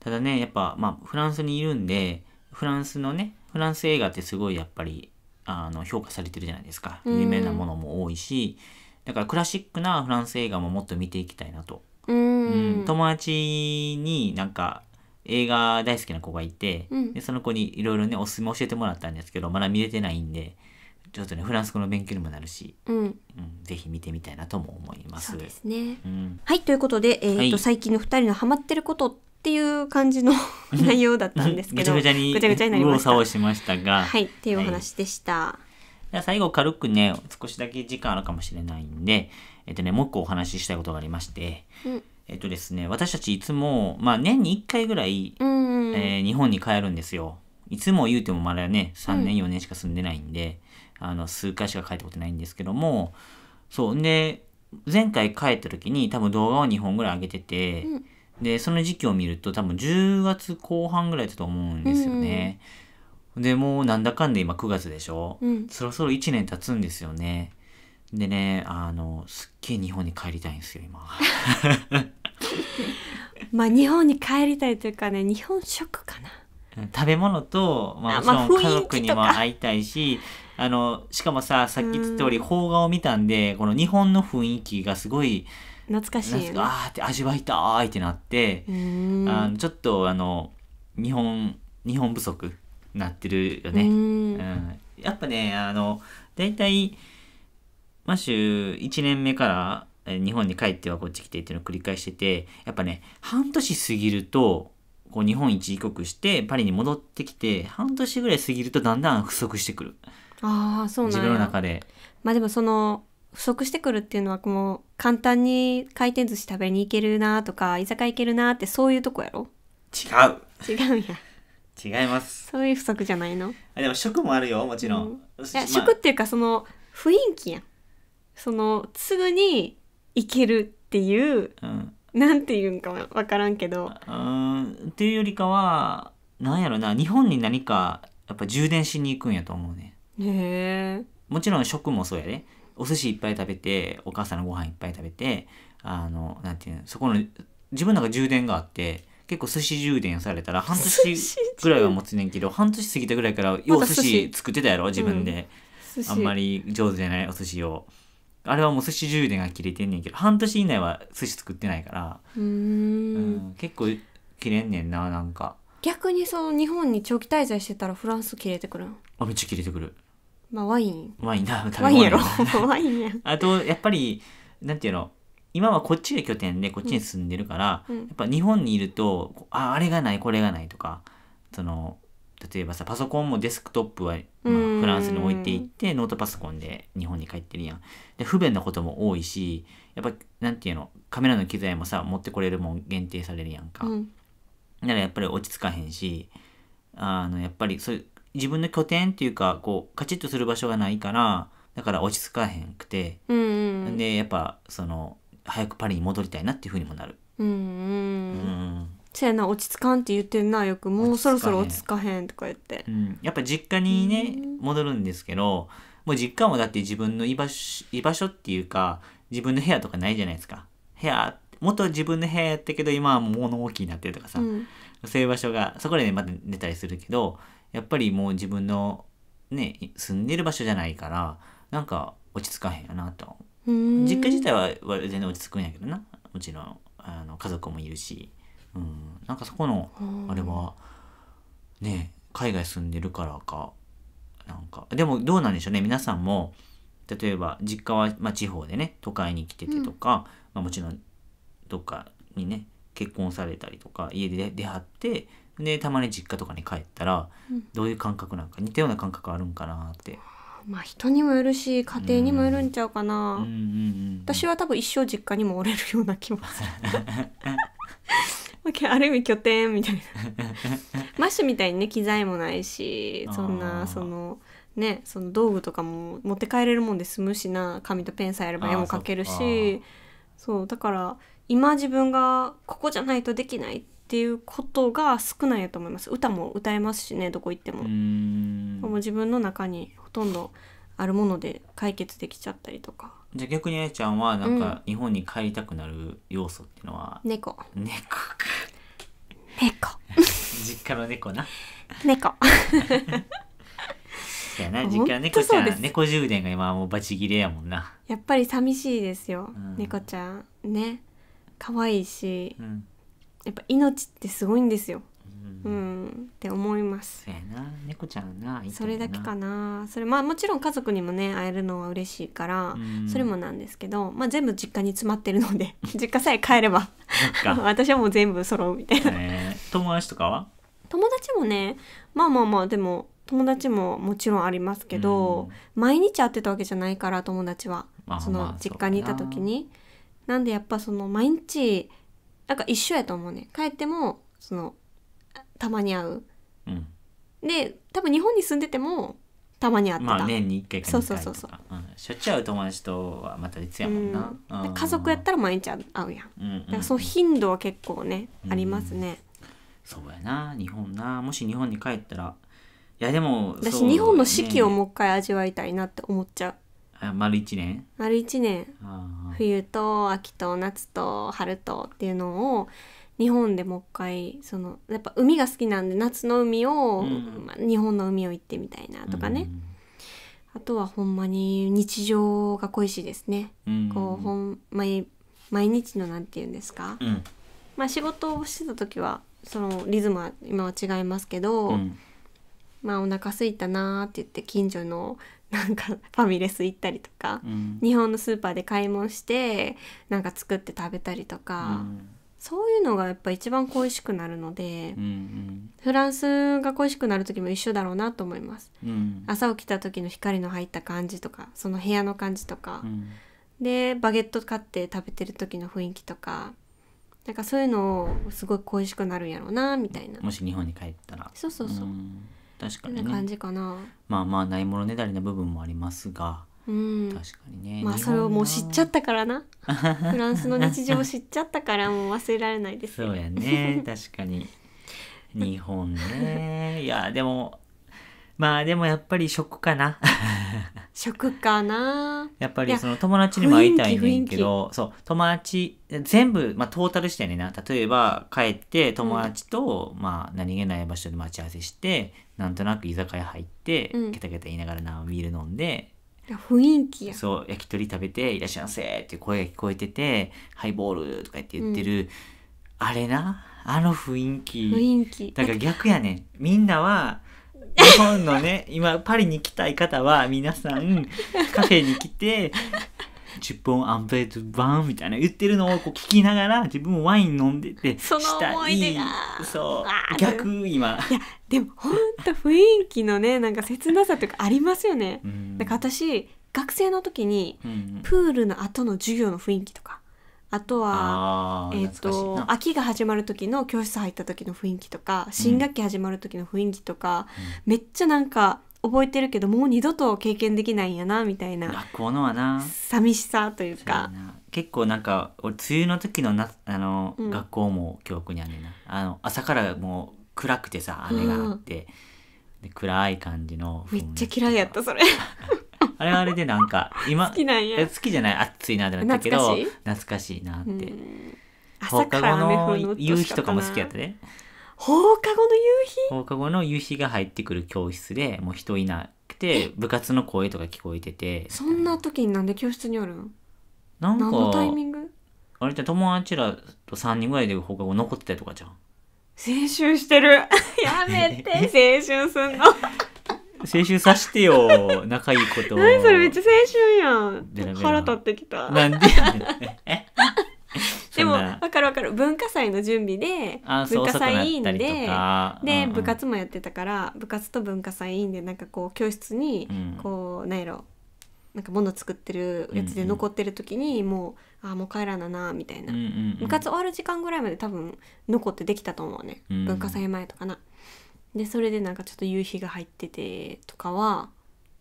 B: ただねやっぱ、まあ、フランスにいるんでフランスのねフランス映画ってすごいやっぱりあの評価されてるじゃないですか有名なものも多いし、うんだからクラシックなフランス映画ももっと見ていきたいなと。
C: うん、友
B: 達になんか映画大好きな子がいて、うん、でその子にいろいろねおすすめ教えてもらったんですけどまだ見れてないんでちょっとねフランス語の勉強にもなるし、うんうん、ぜひ見てみたいなとも思います。そうです
A: ね、うん、はいということで、えーと、はい、最近の2人のハマってることっていう感じの内容だったんですけどぐちゃぐちゃに右ちゃ往ちゃになりまし
B: た。しましたが、は
A: い、っていうお話でした。はい
B: では最後軽くね、少しだけ時間あるかもしれないんで、えっとね、もう一個お話ししたいことがありまして、うん、えっとですね、私たちいつも、まあ年に1回ぐらい、
C: うん、えー、
B: 日本に帰るんですよ。いつも言うてもまだね、3年4年しか住んでないんで、うん、あの、数回しか帰ったことないんですけども、そう、んで、前回帰った時に多分動画を2本ぐらい上げてて、でその時期を見ると多分10月後半ぐらいだと思うんですよね。うんで、もうなんだかんで今9月でしょ、うん、そろそろ1年経つんですよね。でね、あの、すっげえ日本に帰りたいんですよ、今。
A: まあ日本に帰りたいというかね、日本食かな。
B: 食べ物と、まあ、もちろん家族にも会いたいし、あ、あの、しかもさ、さっき言った通り、邦画を見たんで、この日本の雰囲気がすごい、
A: 懐かしい、ね、あ
B: あって味わいたいってなって
A: あの
B: ちょっとあの日本日本不足なってるよね。うんうんやっぱねあの大体マシュ1年目から日本に帰ってはこっち来てっていうのを繰り返しててやっぱね半年過ぎるとこう日本一帰国してパリに戻ってきて半年ぐらい過ぎるとだんだん不足してくる
A: あそうなん自分の中で。まあ、でもその不足してくるっていうのはもう簡単に回転寿司食べに行けるなとか居酒屋行けるなってそういうとこやろ違う違うや
B: 違います
A: そういう不足じゃないの
B: あでも食もあるよもちろん、うん、いや、まあ、食っ
A: ていうかその雰囲気やんそのすぐにいけるっていう、うん、なんていうんかわからんけどうんっていうよりかはなんやろ
B: な日本に何かやっぱ充電しに行くんやと思うね
A: へえ
B: もちろん食もそうやでお寿司いっぱい食べてお母さんのご飯いっぱい食べてあのなんていうのそこの自分の中充電があって結構寿司充電されたら半年ぐらいは持つねんけど半年過ぎたぐらいからよう寿司作ってたやろ自分で、あんまり上手じゃないお寿司をあれはもう寿司充電が切れてんねんけど半年以内は寿司作ってないから
A: うん
B: 結構切れんねんななんか
A: 逆にその日本に長期滞在してたらフランス切れてくる
B: あめっちゃ切れてくる
A: まあワインワインだ食べワインやろ ワインや
B: あとやっぱりなんていうの今はこっちが拠点でこっちに住んでるから、うんうん、やっぱ日本にいるとああれがないこれがないとかその例えばさパソコンもデスクトップは、まあ、フランスに置いていってノートパソコンで日本に帰ってるやん。で不便なことも多いしやっぱなんていうのカメラの機材もさ持ってこれるもん限定されるやんか。うん、だからやっぱり落ち着かへんしあのやっぱりそういう自分の拠点っていうかこうカチッとする場所がないからだから落ち着かへんくて、
C: ん、
B: でやっぱその早くパリに戻りたいなっていうふうにもなる。
A: うんうんうんせやな落ち着かんって言ってんなよくもうそろそろ落ち着かへんとか言って、
B: うん、やっぱ実家にね戻るんですけどもう実家もだって自分の居場所居場所っていうか自分の部屋とかないじゃないですか
A: 部屋もっ
B: と自分の部屋やったけど今は物置になってるとかさ、うん、そういう場所がそこで、ね、また寝たりするけどやっぱりもう自分のね住んでる場所じゃないからなんか落ち着かへんやなと実家自体は全然落ち着くんやけどなもちろんあの家族もいるし、うん、なんかそこのあれはね海外住んでるからかなんかでもどうなんでしょうね皆さんも例えば実家は、まあ、地方でね都会に来ててとか、うん、まあ、もちろんどっかにね結婚されたりとか家で出張ってでたまに実家とかに帰ったら、どういう感覚なんか似たような感覚あるんかなって
A: まあ人にもよるし家庭にもよるんちゃうかな、私は多分一生実家にもおれるような気もする ある意味拠点みたいな マッシュみたいにね機材もないしそんなそのねその道具とかも持って帰れるもんで済むしな紙とペンさえあれば絵も描けるしそうだから今自分がここじゃないとできないってっていうことが少ないと思います歌も歌えますしねどこ行ってももう自分の中にほとんどあるもので解決できちゃったりとか
B: じゃあ逆にあやちゃんはなんか日本に帰りたくなる要素っていうのは、うん、猫猫猫 実家の猫な
A: 猫やな実家猫ちゃん猫
B: 充電が今もうバチ切れやもんな
A: やっぱり寂しいですよ、うん、猫ちゃんね可愛いし、うんやっぱ命ってすごいんですよ。うん、うん、って思います。な、猫ちゃんがそれだけかな、それまあもちろん家族にもね会えるのは嬉しいから、うん、それもなんですけど、まあ全部実家に詰まってるので、実家さえ帰れば 私はもう全部揃うみたいな、え
B: ー。友達とかは？
A: 友達もね、まあまあまあでも友達ももちろんありますけど、うん、毎日会ってたわけじゃないから友達は、まあ、その実家にいた時に、なんでやっぱその毎日なんか一緒やと思うね帰ってもそのたまに会ううんで多分日本に住んでてもたまに会ってた、まあ年
B: に1回か2回とかそうそうそうそう、ん、しょっちゅう会う友達とはまた別やもんな、うん家
A: 族やったら毎日会うやんら、うんうんだからその頻度は結構ね、うんありますね
B: そうやな日本なもし日本に帰ったらいやでも私日本の四季をも
A: う一回味わいたいなって思っちゃう
B: 丸一年
A: 丸一年冬と秋と夏と春とっていうのを日本でもう一回そのやっぱ海が好きなんで夏の海を、うんまあ日本の海を行ってみたいなとかね、あとはほんまに日常が恋しいですね、うんこうほん毎毎日のなんて言うんですか、うんまあ仕事をしてた時はそのリズムは今は違いますけど、うんまあお腹空いたなーって言って近所のなんかファミレス行ったりとか、うん、日本のスーパーで買い物してなんか作って食べたりとか、うん、そういうのがやっぱ一番恋しくなるので、うんうん、フランスが恋しくなる時も一緒だろうなと思います、うん、朝起きた時の光の入った感じとかその部屋の感じとか、でバゲット買って食べてる時の雰囲気とかなんかそういうのをすごい恋しくなるんやろうなみたいなも
B: し日本に帰ったらそうそうそう、確かにね感じかなまあまあないものねだりな部分もありますが、
A: うん、確かにねまあそれをもう知っちゃったからな フランスの日常を知っちゃったからもう忘れられないですそうやね
B: 確かに日本ね いやでもまあでもやっぱり食かな
A: 食かな
B: やっぱりその友達にも会いたいねんけどそう友達全部、まあ、トータルしてねな例えば帰って友達と、まあ何気ない場所で待ち合わせしてなんとなく居酒屋入っ
A: て、うんケタ
B: ケタ言いながらなビール飲んで
A: 雰囲気や
B: そう焼き鳥食べて「いらっしゃいませ」って声が聞こえてて「ハイボール」とか言って言ってる、あれなあの雰囲気雰囲気だから逆やねみんなは 日本のね今パリに来たい方は皆さんカフェに来て10本アンペートバンみたいな言ってるのをこう聞きながら自分もワイン飲んでてその思い出がそう逆今いや
A: でも本当雰囲気のねなんか切なさとかありますよね、うん、だか私学生の時に、プールの後の授業の雰囲気とかあとはえっ、ー、と秋が始まる時の教室入った時の雰囲気とか新学期始まる時の雰囲気とか、うん、めっちゃなんか覚えてるけどもう二度と経験できないんやなみたいな学
B: 校のはな
A: 寂しさというか
B: 結構なんか俺梅雨の時のなあの、うん、学校も記憶にあるねんなあの朝からもう暗くてさ雨があって、うん、暗い感じの
A: めっちゃ嫌いやったそれ
B: あれあれでなんか今好きなんや好きじゃない暑いなってなったけど懐かしいなっ
A: て、うん、
B: 朝から雨降る夕日とかも好きやったね
A: 放課後の夕日
B: 放課後の夕日が入ってくる教室でもう人いなくて部活の声とか聞こえててそん
A: な時になんで教室にあるのなん何のタイミング
B: あれって友達らと3人ぐらいで放課後残ってたりとかじゃん青
A: 春してる やめて 青春すんの
B: 青春さしてよ仲いいことを何それ
A: めっちゃ青春やん腹立ってきたなんでやねんえ でも分かる分かる文化祭の準備で文化祭委員でで、うんうん、部活もやってたから部活と文化祭委員でなんかこう教室にこう、うん、なんやろなんか物作ってるやつで残ってる時にもう、うんうん、ああもう帰らななみたいな、うんうんうん、部活終わる時間ぐらいまで多分残ってできたと思うね、うん、文化祭前とかな。でそれでなんかちょっと夕日が入っててとかは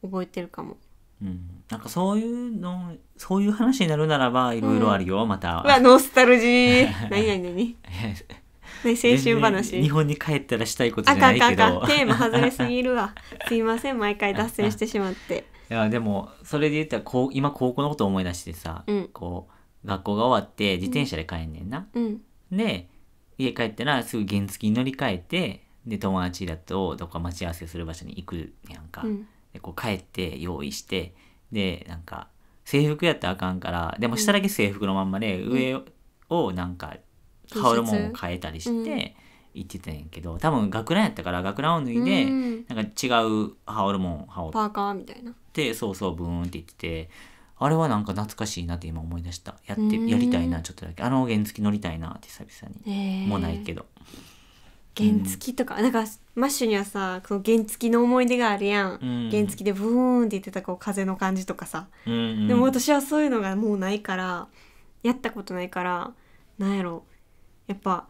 A: 覚えてるかも
B: うん、なんかそういうのそういう話になるならばいろいろあるよ、うん、またうわノスタルジー 何何何 青春話日本に帰ったらしたいことじゃないけどあかあか テーマ外れすぎ
A: るわすいません毎回脱線してしまって
B: いやでもそれで言ったらこう今高校のこと思い出してさ、うん、こう学校が終わって自転車で帰んねんな、うん、で家帰ったらすぐ原付に乗り換えてで友達だとどっか待ち合わせする場所に行くやんか、うんこう帰って用意してでなんか制服やったらあかんからでも下だけ制服のまんまで、上をなんか
A: 羽織るもんを変
B: えたりして行ってたんやけど、多分学ランやったから学ランを脱いで、なんか違う羽織るもん羽織パーカーみたいなってそうそうブーンって言ってて。あれはなんか懐かしいなって今思い出したやってやりたいなちょっとだけあの原付乗りたいなって久々に、えーもうないけど
A: 原付とか、うん、なんかマッシュにはさこの原付の思い出があるやん、うん、原付でブーンって言ってたこう風の感じとかさ、
C: うんうん、でも私
A: はそういうのがもうないからやったことないからなんやろやっぱ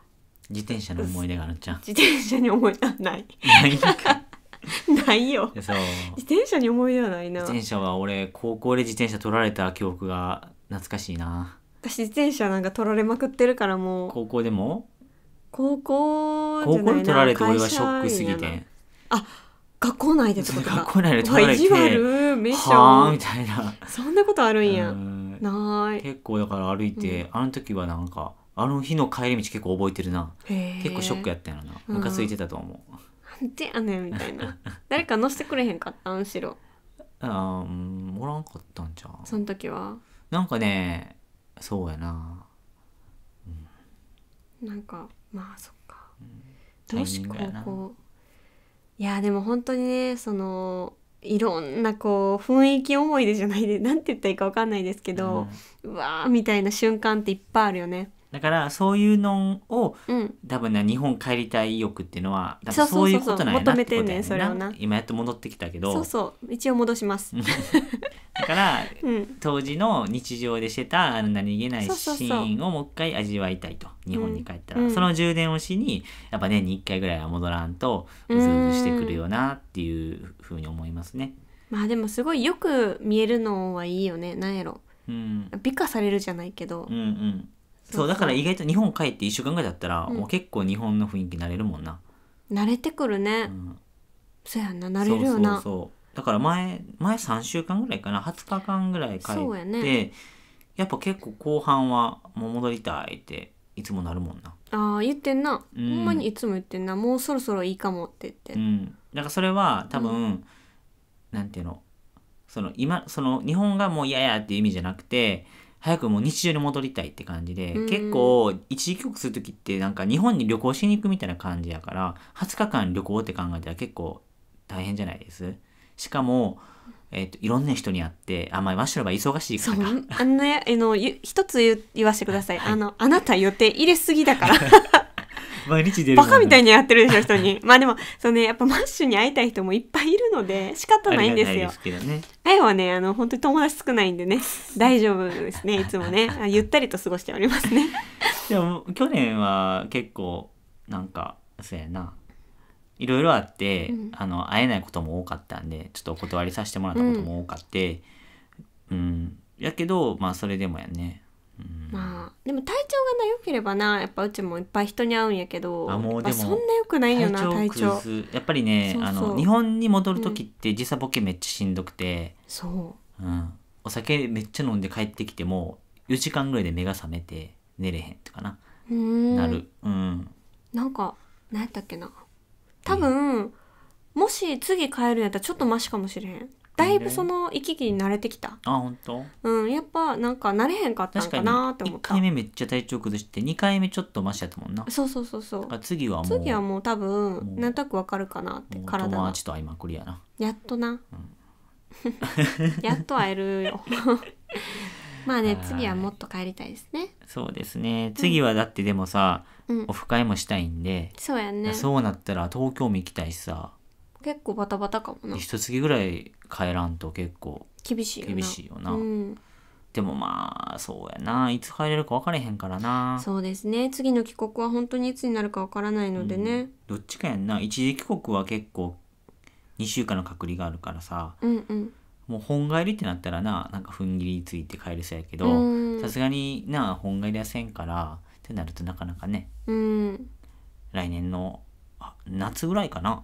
C: 自転車の思い出があるじゃん
A: 自転車に思い出ない ないよ自転車に思い出はないな自転
B: 車は俺高校で自転車取られた記憶が懐かしいな
A: 私自転車なんか取られまくってるからもう高
B: 校でも
A: 高校高校なに取られて俺はショックすぎてあ学校内でとか学校内で取られてめっちはあみたいなそんなことあるんやうんない結
B: 構だから歩いて、あの時はなんかあの日の帰り道結構覚えてるな
A: 結構ショックや
B: ったやろなムカついてたと思う、
A: なんでやねんみたいな 誰か乗せてくれへんかったん後ろ
B: あーうんおらんかったんじゃ
A: うその時は
B: なんかねそうやな
A: うん、なんかまあそっタイミングやないやでも本当にねそのいろんなこう雰囲気思い出じゃないでなんて言ったらいいか分かんないですけど、うわーみたいな瞬間っていっぱいあるよね
B: だからそういうのを、うん多分ね日本帰りたい意欲っていうのはそうそういうことなんやなってことやねんな今やっと戻ってきたけどそうそ
A: う一応戻します
B: だからうん当時の日常でしてたあの何気ないシーンをもう一回味わいたいと日本に帰ったら、うんその充電をしにやっぱ年に1回ぐらいは戻らんと
A: うずうずしてくるよ
B: なっていうふうに思いますね。
A: まあでもすごいよく見えるのはいいよねなんやろうん、美化されるじゃないけど、うんうんそうだから意外と日本
B: 帰って1週間ぐらいだったら、うんもう結構日本の雰囲気慣れるもんな、
A: 慣れてくるね、うん、そうやんな慣れるよなそうそう
B: そうだから前前3週間ぐらいかな20日間ぐらい帰そっうやてや,、っぱ結構後半はもう戻りたいっていつもなるもん
A: な、ああ言ってんな、うんほんまにいつも言ってんなもうそろそろいいかもって
B: 言うって、ん、だからそれは多分、なんていうのその今その日本がもう嫌やっていう意味じゃなくて早くもう日常に戻りたいって感じで、結構一時帰国する時ってなんか日本に旅行しに行くみたいな感じやから20日間旅行って考えたら結構大変じゃないですしかもえーと、いろんな人に会ってあんまあわしらば忙しいから
A: あのねあの一つ言わせてください、はい、あのあなた予定入れすぎだから
B: 毎日出る、ね、バカみたいにやっ
A: てるでしょ人に まあでもその、ね、やっぱマッシュに会いたい人もいっぱいいるので仕方ないんですよあや、ね、はねあの本当に友達少ないんでね大丈夫ですねいつもねゆったりと過ごしておりますね でも去
B: 年は結構なんかそうやないろいろあって、
C: うん、
A: あ
B: の会えないことも多かったんでちょっとお断りさせてもらったことも多かって、うん、うん、やけどまあそれでもやね
A: まあでも体調がな良ければなやっぱうちもいっぱい人に会うんやけどあもうでもそんな良くないよな体調
B: やっぱりねあの日本に戻る時って時差ボケめっちゃしんどくて、そう、うん、お酒めっちゃ飲んで帰ってきても4時間ぐらいで目が覚めて寝れへんとかな
A: なるうんなんか何やったっけな多分、もし次帰るんやったらちょっとマシかもしれへんだいぶその行き来に慣れてきた
C: あ
B: 本当
A: うんやっぱなんか慣れへんかったんかなっ
B: て思った1回目めっちゃ体調崩して2回目ちょっとマシやったもんなそ
A: うそうそうそう
B: 次はもう次は
A: もう多分なんとなくわかるかなって体友達
B: と会いまくりやな
A: やっとな、うん、やっと会えるよ まあね次はもっと帰りたいですね
B: そうですね次はだってでもさ、うん、オフ会もしたいんで、そうやねそうなったら東京も行きたいしさ
A: 結構バタバタかもな一
B: 月ぐらい帰らんと結構
A: 厳しいよな厳しいよな、うん
B: でもまあそうやないつ帰れるか分かれへんからな
A: そうですね次の帰国は本当にいつになるか分からないのでね、うん、
B: どっちかやんな一時帰国は結構2週間の隔離があるからさ、うんうん、もう本帰りってなったらななんか踏ん切りついて帰れそうやけどさすがにな本帰りはせんからってなるとなかなかね、
C: うん、
B: 来年の夏ぐらいかな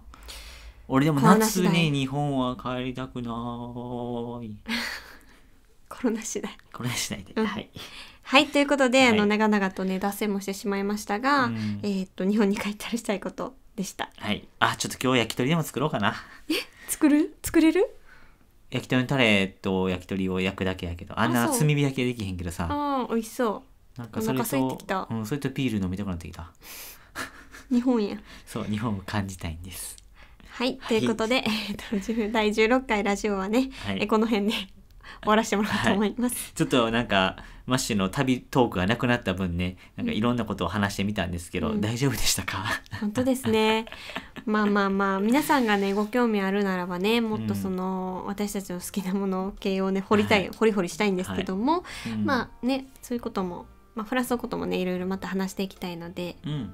B: 俺でも夏ね日本は帰りたくない コ
A: ロナ次第コロナ次第で、はいはいということで、あの長々とね脱線もしてしまいましたが、えっと日本に帰ったりしたいことでした
B: はいあちょっと今日焼き鳥でも作ろうかな
A: え作る作れる
B: 焼き鳥のタレと焼き鳥を焼くだけやけどあんな炭火焼きできへんけどさ
A: あ美味しそ
B: うなんかそれとうん、それとビール飲みたくなってきた日本や そう日本を感じたいんです
A: はい、ということで、えっと第十六回ラジオはね、えこの辺で終わらせてもらおうと思います、はい、
B: ちょっとなんかマッシュの旅トークがなくなった分ねなんかいろんなことを話してみたんですけど、うん、大丈夫でしたか
A: 本当ですねまあまあまあ皆さんがねご興味あるならばねもっとその、うん、私たちの好きなもの系をね掘りたい、掘り掘りしたいんですけども、はいうん、まあねそういうことも、まあ、フランスのこともねいろいろまた話していきたいので、
B: うん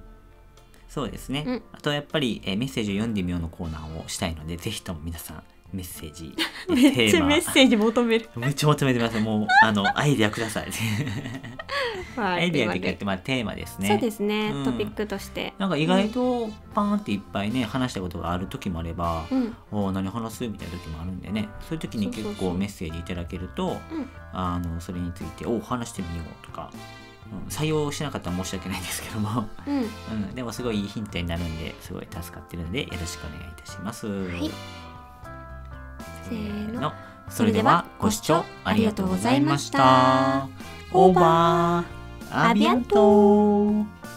B: そうですね、うん、あとやっぱり、えー、メッセージを読んでみようのコーナーをしたいのでぜひとも皆さんメッセージ
A: めっちゃメッセージ求める
B: めっちゃ求めてますもうあのアイディアください
A: まあ、アイディアでやっ
B: て、まあ、テーマですねそうで
A: すね、うん、トピックとしてなんか意外と
B: パンっていっぱいね話したことがある時もあれば、うん、お何話すみたいな時もあるんでねそういう時に結構メッセージいただけるとあのそれについてお話してみようとか採用しなかったら申し訳ないんですけども、うんうん、でもすごいいいヒントになるんですごい助かってるんでよろしくお願いいたします。はい、
C: せーのそれではご視聴
B: ありがとうございました。オーバーアビアン
C: ト